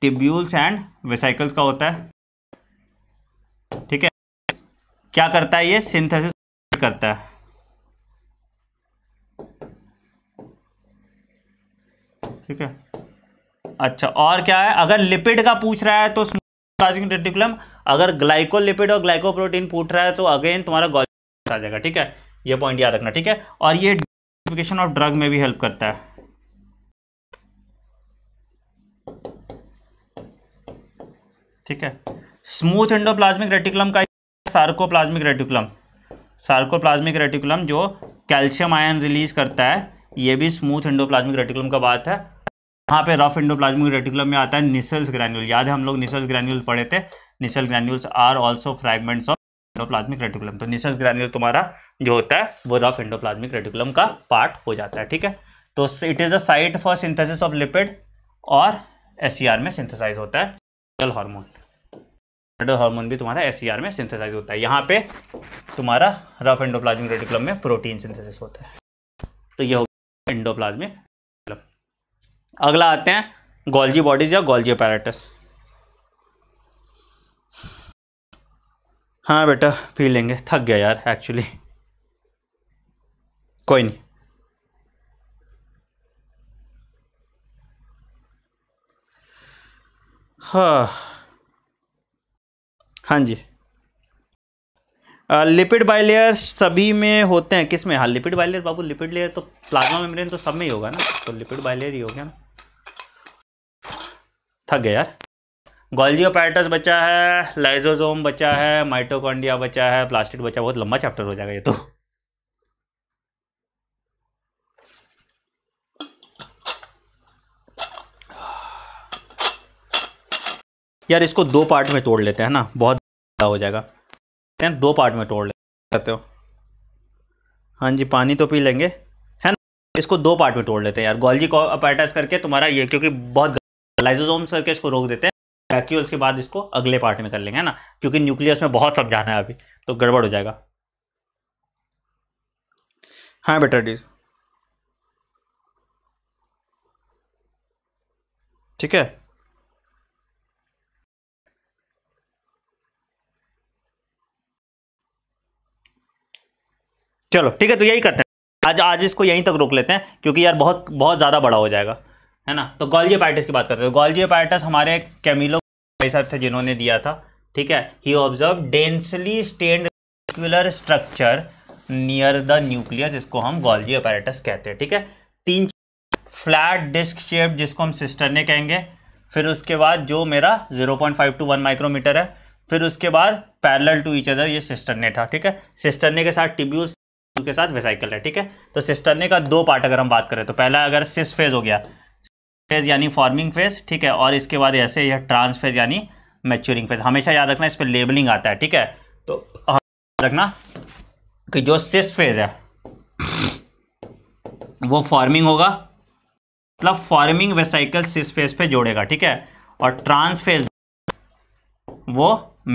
टिब्यूल्स एंड वेसाइकल्स का होता है ठीक है क्या करता है ये सिंथेसिस करता है ठीक है अच्छा और क्या है अगर लिपिड का पूछ रहा है तो रेटिकुलम अगर ग्लाइकोलिपिड और ग्लाइकोप्रोटीन पूछ रहा है तो अगेन तुम्हारा गॉल आ जाएगा ठीक है ये पॉइंट याद रखना ठीक है और ये डिफिकेशन ऑफ ड्रग में भी हेल्प करता है ठीक है स्मूथ इंडोप्लाज्मिक रेटिकुलम का सार्कोप्लाज्मिक रेटिकुलम सार्कोप्लाज्मिक रेटिकुलम जो कैल्शियम आयन रिलीज करता है ये भी स्मूथ इंडोप्लाज्मिक रेटिकुलम का बात है यहाँ पे रफ इंडोप्लाज्मिक रेटिकुलम में आता है निसल्स ग्रैन्यूल याद है हम लोग निसल्स ग्रैन्यूल पढ़े थे Nissl granules are also fragments of endoplasmic reticulum तो निसल्स ग्रैन्यूल तुम्हारा जो होता है वो रफ इंडोप्लाज्मिक रेटिकुलम का पार्ट हो जाता है ठीक है तो it is the site for synthesis of lipid और एस e में सिंथेसाइज होता है एड्रेनल हार्मोन एड्रेनल हार्मोन भी तुम्हारा एस e में सिंथेसाइज होता है यहाँ पे तुम्हारा रफ एंडोप्लाज्मिक रेडिकुलम में प्रोटीन सिंथेसिस होता है तो यह होगा एंडोप्लाज्मिक रेडिकुलम अगला आते हैं गोल्जी बॉडीज या गोल्जी अपैरेटस हाँ बेटा पी लेंगे थक गया यार एक्चुअली कोई नहीं हाँ हाँ जी लिपिड बाइलेयर सभी में होते हैं किस में हाँ लिपिड बाइलेयर बाबू लिपिड लेयर तो प्लाज्मा मेम्ब्रेन तो सब में ही होगा ना तो लिपिड बाइलेयर ही हो गया ना थक गया यार गोल्जी ऑपरेटस बचा है लाइजोजोम बचा है माइटोकॉन्डिया बचा है प्लास्टिक बचा बहुत लंबा चैप्टर हो जाएगा ये तो यार इसको दो पार्ट में तोड़ लेते हैं ना बहुत हो जाएगा हैं दो पार्ट में तोड़ लेते हो हाँ जी पानी तो पी लेंगे है ना इसको दो पार्ट में तोड़ लेते हैं यार गोल्जी को अपैटाइज करके तुम्हारा ये क्योंकि बहुत लाइजोजोम करके इसको रोक देते हैं वैक्यूल्स के बाद इसको अगले पार्ट में कर लेंगे है ना क्योंकि न्यूक्लियस में बहुत जाना है अभी तो गड़बड़ हो जाएगा हाँ बेटा डीज ठीक है चलो ठीक है तो यही करते हैं आज आज इसको यहीं तक रोक लेते हैं क्योंकि यार बहुत बहुत ज़्यादा बड़ा हो जाएगा है ना तो गोल्जी पार्टिस की बात करते हैं गोल्जी पाइटिस हमारे कैमिलो भाई साहब थे जिन्होंने दिया था ठीक है he observe densely stained structure near the nucleus इसको हम गोल्जी अपैरेटस कहते हैं ठीक है तीन फ्लैट डिस्क शेप जिसको हम सिस्टर ने कहेंगे फिर उसके बाद जो मेरा 0.5 टू 1 माइक्रोमीटर है फिर उसके बाद पैरेलल टू ईच अदर ये ने था ठीक है सिस्टरने के साथ टिब्यूल के साथ वेसाइकल है ठीक है तो सिस्टर्ने का दो पार्ट अगर हम बात करें तो पहला अगर सिस फेज हो गया फेज यानी फॉर्मिंग फेज ठीक है और इसके बाद ऐसे यह ट्रांस फेज यानी मैच्योरिंग फेज हमेशा याद रखना इस पर लेबलिंग आता है ठीक है तो याद रखना कि जो सिस फेज है वो फॉर्मिंग होगा मतलब फॉर्मिंग वेसाइकल सिस फेज पे जोड़ेगा ठीक है और ट्रांस फेज वो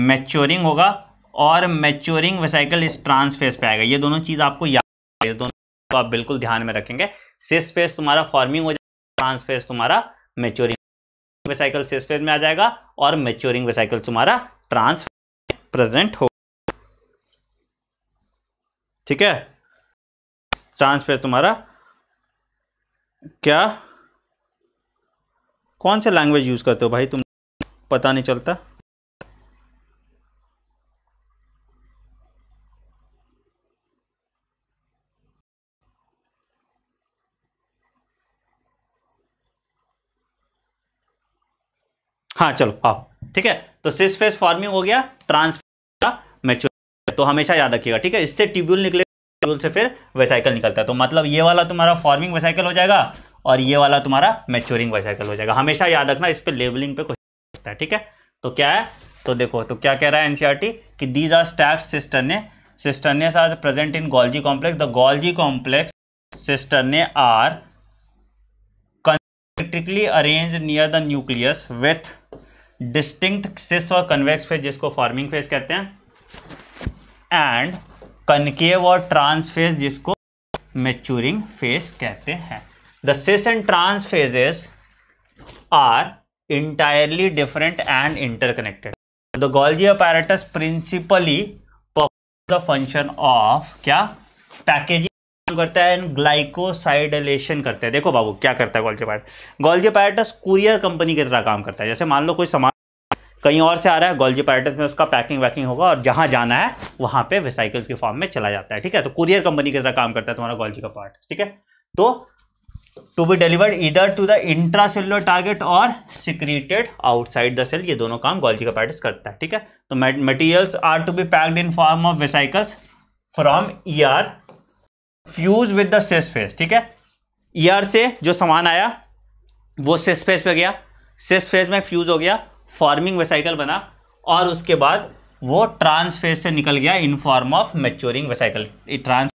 मैच्योरिंग होगा और मैच्योरिंग वेसाइकल इस ट्रांस पे आएगा ये दोनों चीज़ आपको याद दोनों को आप बिल्कुल ध्यान में रखेंगे सिस फेस तुम्हारा फॉर्मिंग हो जाएगा ट्रांस तुम्हारा मेच्योरिंग वेसाइकल सिस फेस में आ जाएगा और मेच्योरिंग वेसाइकल तुम्हारा ट्रांस प्रेजेंट हो ठीक है ट्रांस तुम्हारा क्या कौन सा लैंग्वेज यूज़ करते हो भाई तुम पता नहीं चलता हाँ चलो आओ ठीक है तो सिस फेस फॉर्मिंग हो गया ट्रांसफर मेच्योर तो हमेशा याद रखिएगा ठीक है इससे ट्यूब्यूल निकले ट्यूब्यूल से फिर वेसाइकिल निकलता है तो मतलब ये वाला तुम्हारा फॉर्मिंग वेसाइकिल हो जाएगा और ये वाला तुम्हारा मेच्योरिंग वेसाइकिल हो जाएगा हमेशा याद रखना इस पर लेबलिंग पे क्वेश्चन है ठीक है तो क्या है तो देखो तो क्या कह रहा है एनसीईआरटी e कि these are stacks cisternae cisternae are present in Golgi complex the Golgi complex cisternae are concentrically arrange near the nucleus with distinct cis और कन्वेक्स फेज जिसको फॉर्मिंग फेज कहते हैं एंड कनकेव और trans face जिसको maturing face कहते हैं the cis and trans faces are entirely different and interconnected the Golgi apparatus principally the function of क्या packaging काम करता है एंड ग्लाइकोसाइडलेशन करता है देखो बाबू क्या करता है गोल्जे पैराटस गोल्जे पैराटस कुरियर कंपनी की तरह काम करता है जैसे मान लो कोई सामान कहीं और से आ रहा है गोल्जी पैराटस में उसका पैकिंग वैकिंग होगा और जहाँ जाना है वहाँ पे वेसाइकल्स के फॉर्म में चला जाता है ठीक है तो कुरियर कंपनी की तरह काम करता है तुम्हारा गोल्जी का पार्ट ठीक है तो टू बी डिलीवर्ड इधर to the intra intracellular target और सिक्रीटेड आउटसाइड द सेल ये दोनों काम गोल्जी का पैराटस करता है ठीक है तो materials are to be packed in form of vesicles from E R fuse with the cis face ठीक है ईयर से जो सामान आया वो सेस फेस पे गया सेस फेस में फ्यूज हो गया फॉर्मिंग वेसाइकल बना और उसके बाद वो ट्रांस फेस से निकल गया in form of maturing vesicle trans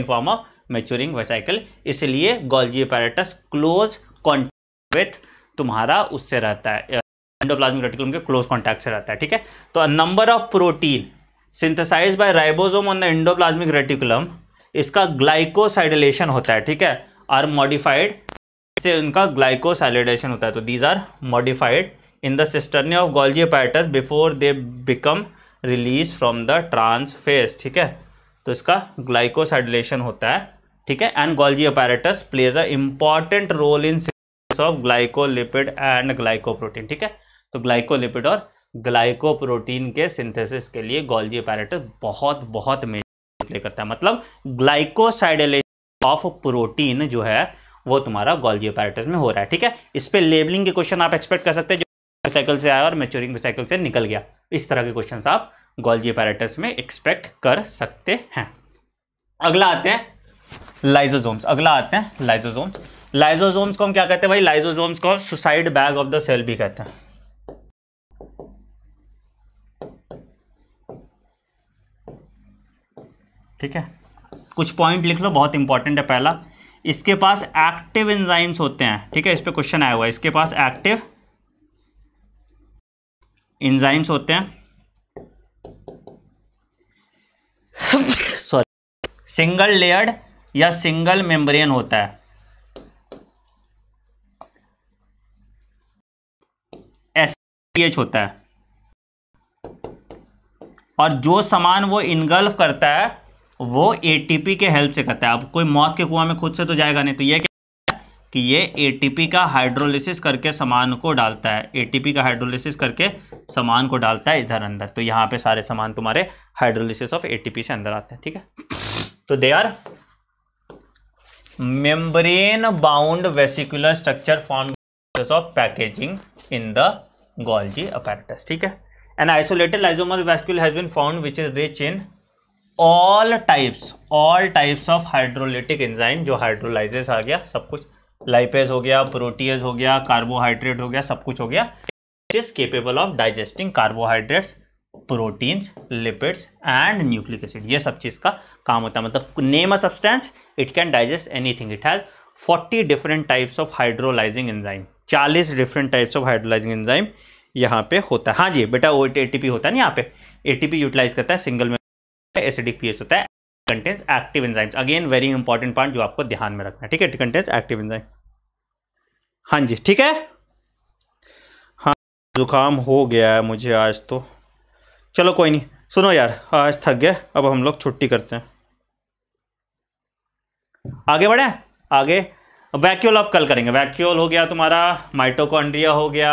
in form of maturing vesicle इसलिए Golgi apparatus close contact with तुम्हारा उससे रहता है एंडोप्लाज्मिक रेटिकुलम के क्लोज कॉन्टैक्ट से रहता है ठीक है तो number of protein synthesize by ribosome on the endoplasmic reticulum इसका ग्लाइकोसाइडलेशन होता है ठीक है आर मॉडिफाइड से उनका ग्लाइकोसाइलेशन होता है तो these are modified in the cisternae of Golgi पैटर्स before they become release from the trans face ठीक है तो इसका ग्लाइकोसाइडलेशन होता है ठीक है and Golgi apparatus plays a important role in of glycolipid and glycoprotein ठीक है तो ग्लाइकोलिपिड और ग्लाइकोप्रोटीन के सिंथेसिस के लिए गोल्जी अपैरेटस बहुत बहुत मेजर प्ले करता है मतलब ग्लाइकोसाइडलेशन ऑफ प्रोटीन जो है वो तुम्हारा गोल्जी अपैरेटस में हो रहा है ठीक है इस पर लेबलिंग के क्वेश्चन आप एक्सपेक्ट कर सकते हैं जो साइकिल से आया और मेच्योरिंग साइकिल से निकल गया इस तरह के क्वेश्चन आप गोल्जी अपैरेटस में एक्सपेक्ट कर सकते हैं अगला आते हैं लाइजोजोम्स अगला आते हैं लाइजोजोम्स लाइजोजोम्स को हम क्या कहते हैं भाई लाइजोजोम्स को suicide bag of the cell भी कहते हैं ठीक है कुछ पॉइंट लिख लो बहुत इंपॉर्टेंट है पहला इसके पास एक्टिव एंजाइम्स होते हैं ठीक है इस पर क्वेश्चन आया हुआ है इसके पास एक्टिव एंजाइम्स होते हैं सॉरी सिंगल लेयर्ड या सिंगल मेम्ब्रेन होता है एच होता है और जो सामान वो इनगल्फ करता है वो एटीपी के हेल्प से करता है अब कोई मौत के कुआं में खुद से तो जाएगा नहीं तो ये क्या कि ये एटीपी का हाइड्रोलिसिस करके सामान को डालता है एटीपी का हाइड्रोलिसिस करके सामान को डालता है इधर अंदर तो यहाँ पे सारे सामान तुम्हारे हाइड्रोलिसिस ऑफ एटीपी से अंदर आते हैं ठीक है तो they are membrane bound vesicular structure form of packaging in the गोल्जी Golgi ठीक है an isolated lysosomal vesicle has been found which is rich in all types all types of hydrolytic enzyme जो हाइड्रोलाइजेस आ गया सब कुछ lipase हो गया proteases हो गया कार्बोहाइड्रेट हो गया सब कुछ हो गया it is capable of digesting carbohydrates proteins lipids and nucleic acid ये सब चीज़ का काम होता है मतलब name a substance it can digest anything it has forty different types of hydrolysing enzyme चालीस different types of hydrolysing enzyme यहाँ पे होता है हाँ जी बेटा वो ए होता है ना यहाँ पे ए यूटिलाइज करता है सिंगल में एसिडिक पीएच होता है contains active enzymes again very important point जो आपको ध्यान में रखना है ठीक है कंटेंस एक्टिव एंजाइम हाँ जी ठीक है हाँ जुकाम हो गया है मुझे आज तो चलो कोई नहीं सुनो यार आज थक गया अब हम लोग छुट्टी करते हैं आगे बढ़े आगे वैक्यूल आप कल करेंगे वैक्यूल हो गया तुम्हारा माइटोकॉन्ड्रिया हो गया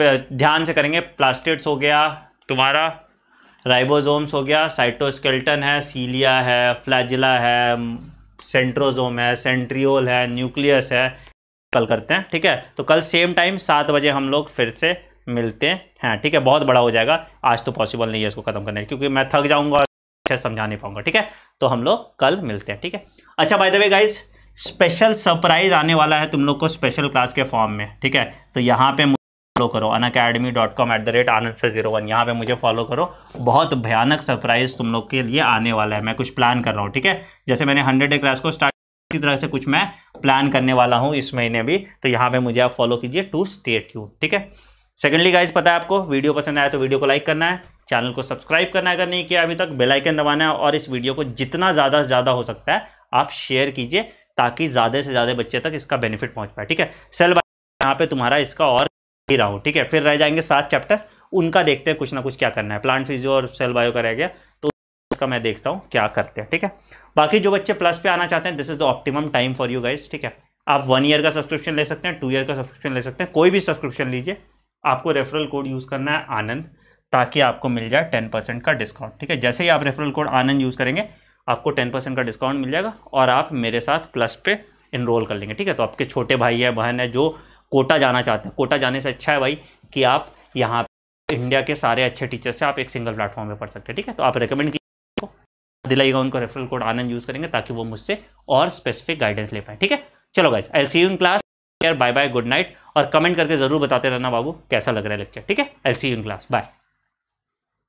ध्यान से करेंगे प्लास्टिड्स हो गया तुम्हारा राइबोसोम्स हो गया साइटोस्केल्टन है सीलिया है फ्लैजिला है सेंट्रोजोम है सेंट्रियोल है न्यूक्लियस है कल करते हैं ठीक है तो कल सेम टाइम सात बजे हम लोग फिर से मिलते हैं हाँ, ठीक है बहुत बड़ा हो जाएगा आज तो पॉसिबल नहीं है इसको खत्म करने क्योंकि मैं थक जाऊंगा और अच्छे समझा नहीं पाऊंगा ठीक है तो हम लोग कल मिलते हैं ठीक है अच्छा by the way guys special surprise आने वाला है तुम लोग को स्पेशल क्लास के फॉर्म में ठीक है तो यहाँ पे फॉलो करो Unacademy dot com at the rate Anand से जीरो वन यहाँ पर मुझे फॉलो करो बहुत भयानक सरप्राइज तुम लोग के लिए आने वाला है मैं कुछ प्लान कर रहा हूँ ठीक है जैसे मैंने हंड्रेड डे क्लास को स्टार्ट इसी तरह से कुछ मैं प्लान करने वाला हूँ इस महीने भी तो यहाँ पे मुझे आप फॉलो कीजिए टू स्टेट यू ठीक है सेकेंडली गाइज पता है आपको वीडियो पसंद आया तो वीडियो को लाइक करना है चैनल को सब्सक्राइब करना है अगर नहीं किया अभी तक बेलाइकन दबाना है और इस वीडियो को जितना ज़्यादा से ज़्यादा हो सकता है आप शेयर कीजिए ताकि ज़्यादा से ज़्यादा बच्चे तक इसका बेनिफिट पहुँच पाए ठीक है सेल यहाँ पे तुम्हारा इसका और ही रहा हूँ ठीक है फिर रह जाएंगे सात चैप्टर्स उनका देखते हैं कुछ ना कुछ क्या करना है प्लांट फिजियो और सेल बायो का रह गया तो उसका मैं देखता हूँ क्या करते हैं ठीक है बाकी जो बच्चे प्लस पे आना चाहते हैं this is the optimum time for you guys ठीक है आप वन ईयर का सब्सक्रिप्शन ले सकते हैं टू ईयर का सब्सक्रिप्शन ले सकते हैं कोई भी सब्सक्रिप्शन लीजिए आपको रेफरल कोड यूज़ करना है आनंद ताकि आपको मिल जाए टेन परसेंट का डिस्काउंट ठीक है जैसे ही आप रेफरल कोड आनंद यूज़ करेंगे आपको टेन परसेंट का डिस्काउंट मिल जाएगा और आप मेरे साथ प्लस पे इनरोल कर लेंगे ठीक है तो आपके छोटे भाई है बहन है जो कोटा जाना चाहते हैं कोटा जाने से अच्छा है भाई कि आप यहाँ इंडिया के सारे अच्छे टीचर्स से आप एक सिंगल प्लेटफॉर्म में पढ़ सकते हैं ठीक है तो आप रिकमेंड कीजिए दिलाईगा उनको रेफरल कोड आनंद यूज़ करेंगे ताकि वो मुझसे और स्पेसिफिक गाइडेंस ले पाए ठीक है चलो guys I see you in class bye bye good night और कमेंट करके जरूर बताते रहना बाबू कैसा लग रहा है लेक्चर ठीक है I'll see you in class bye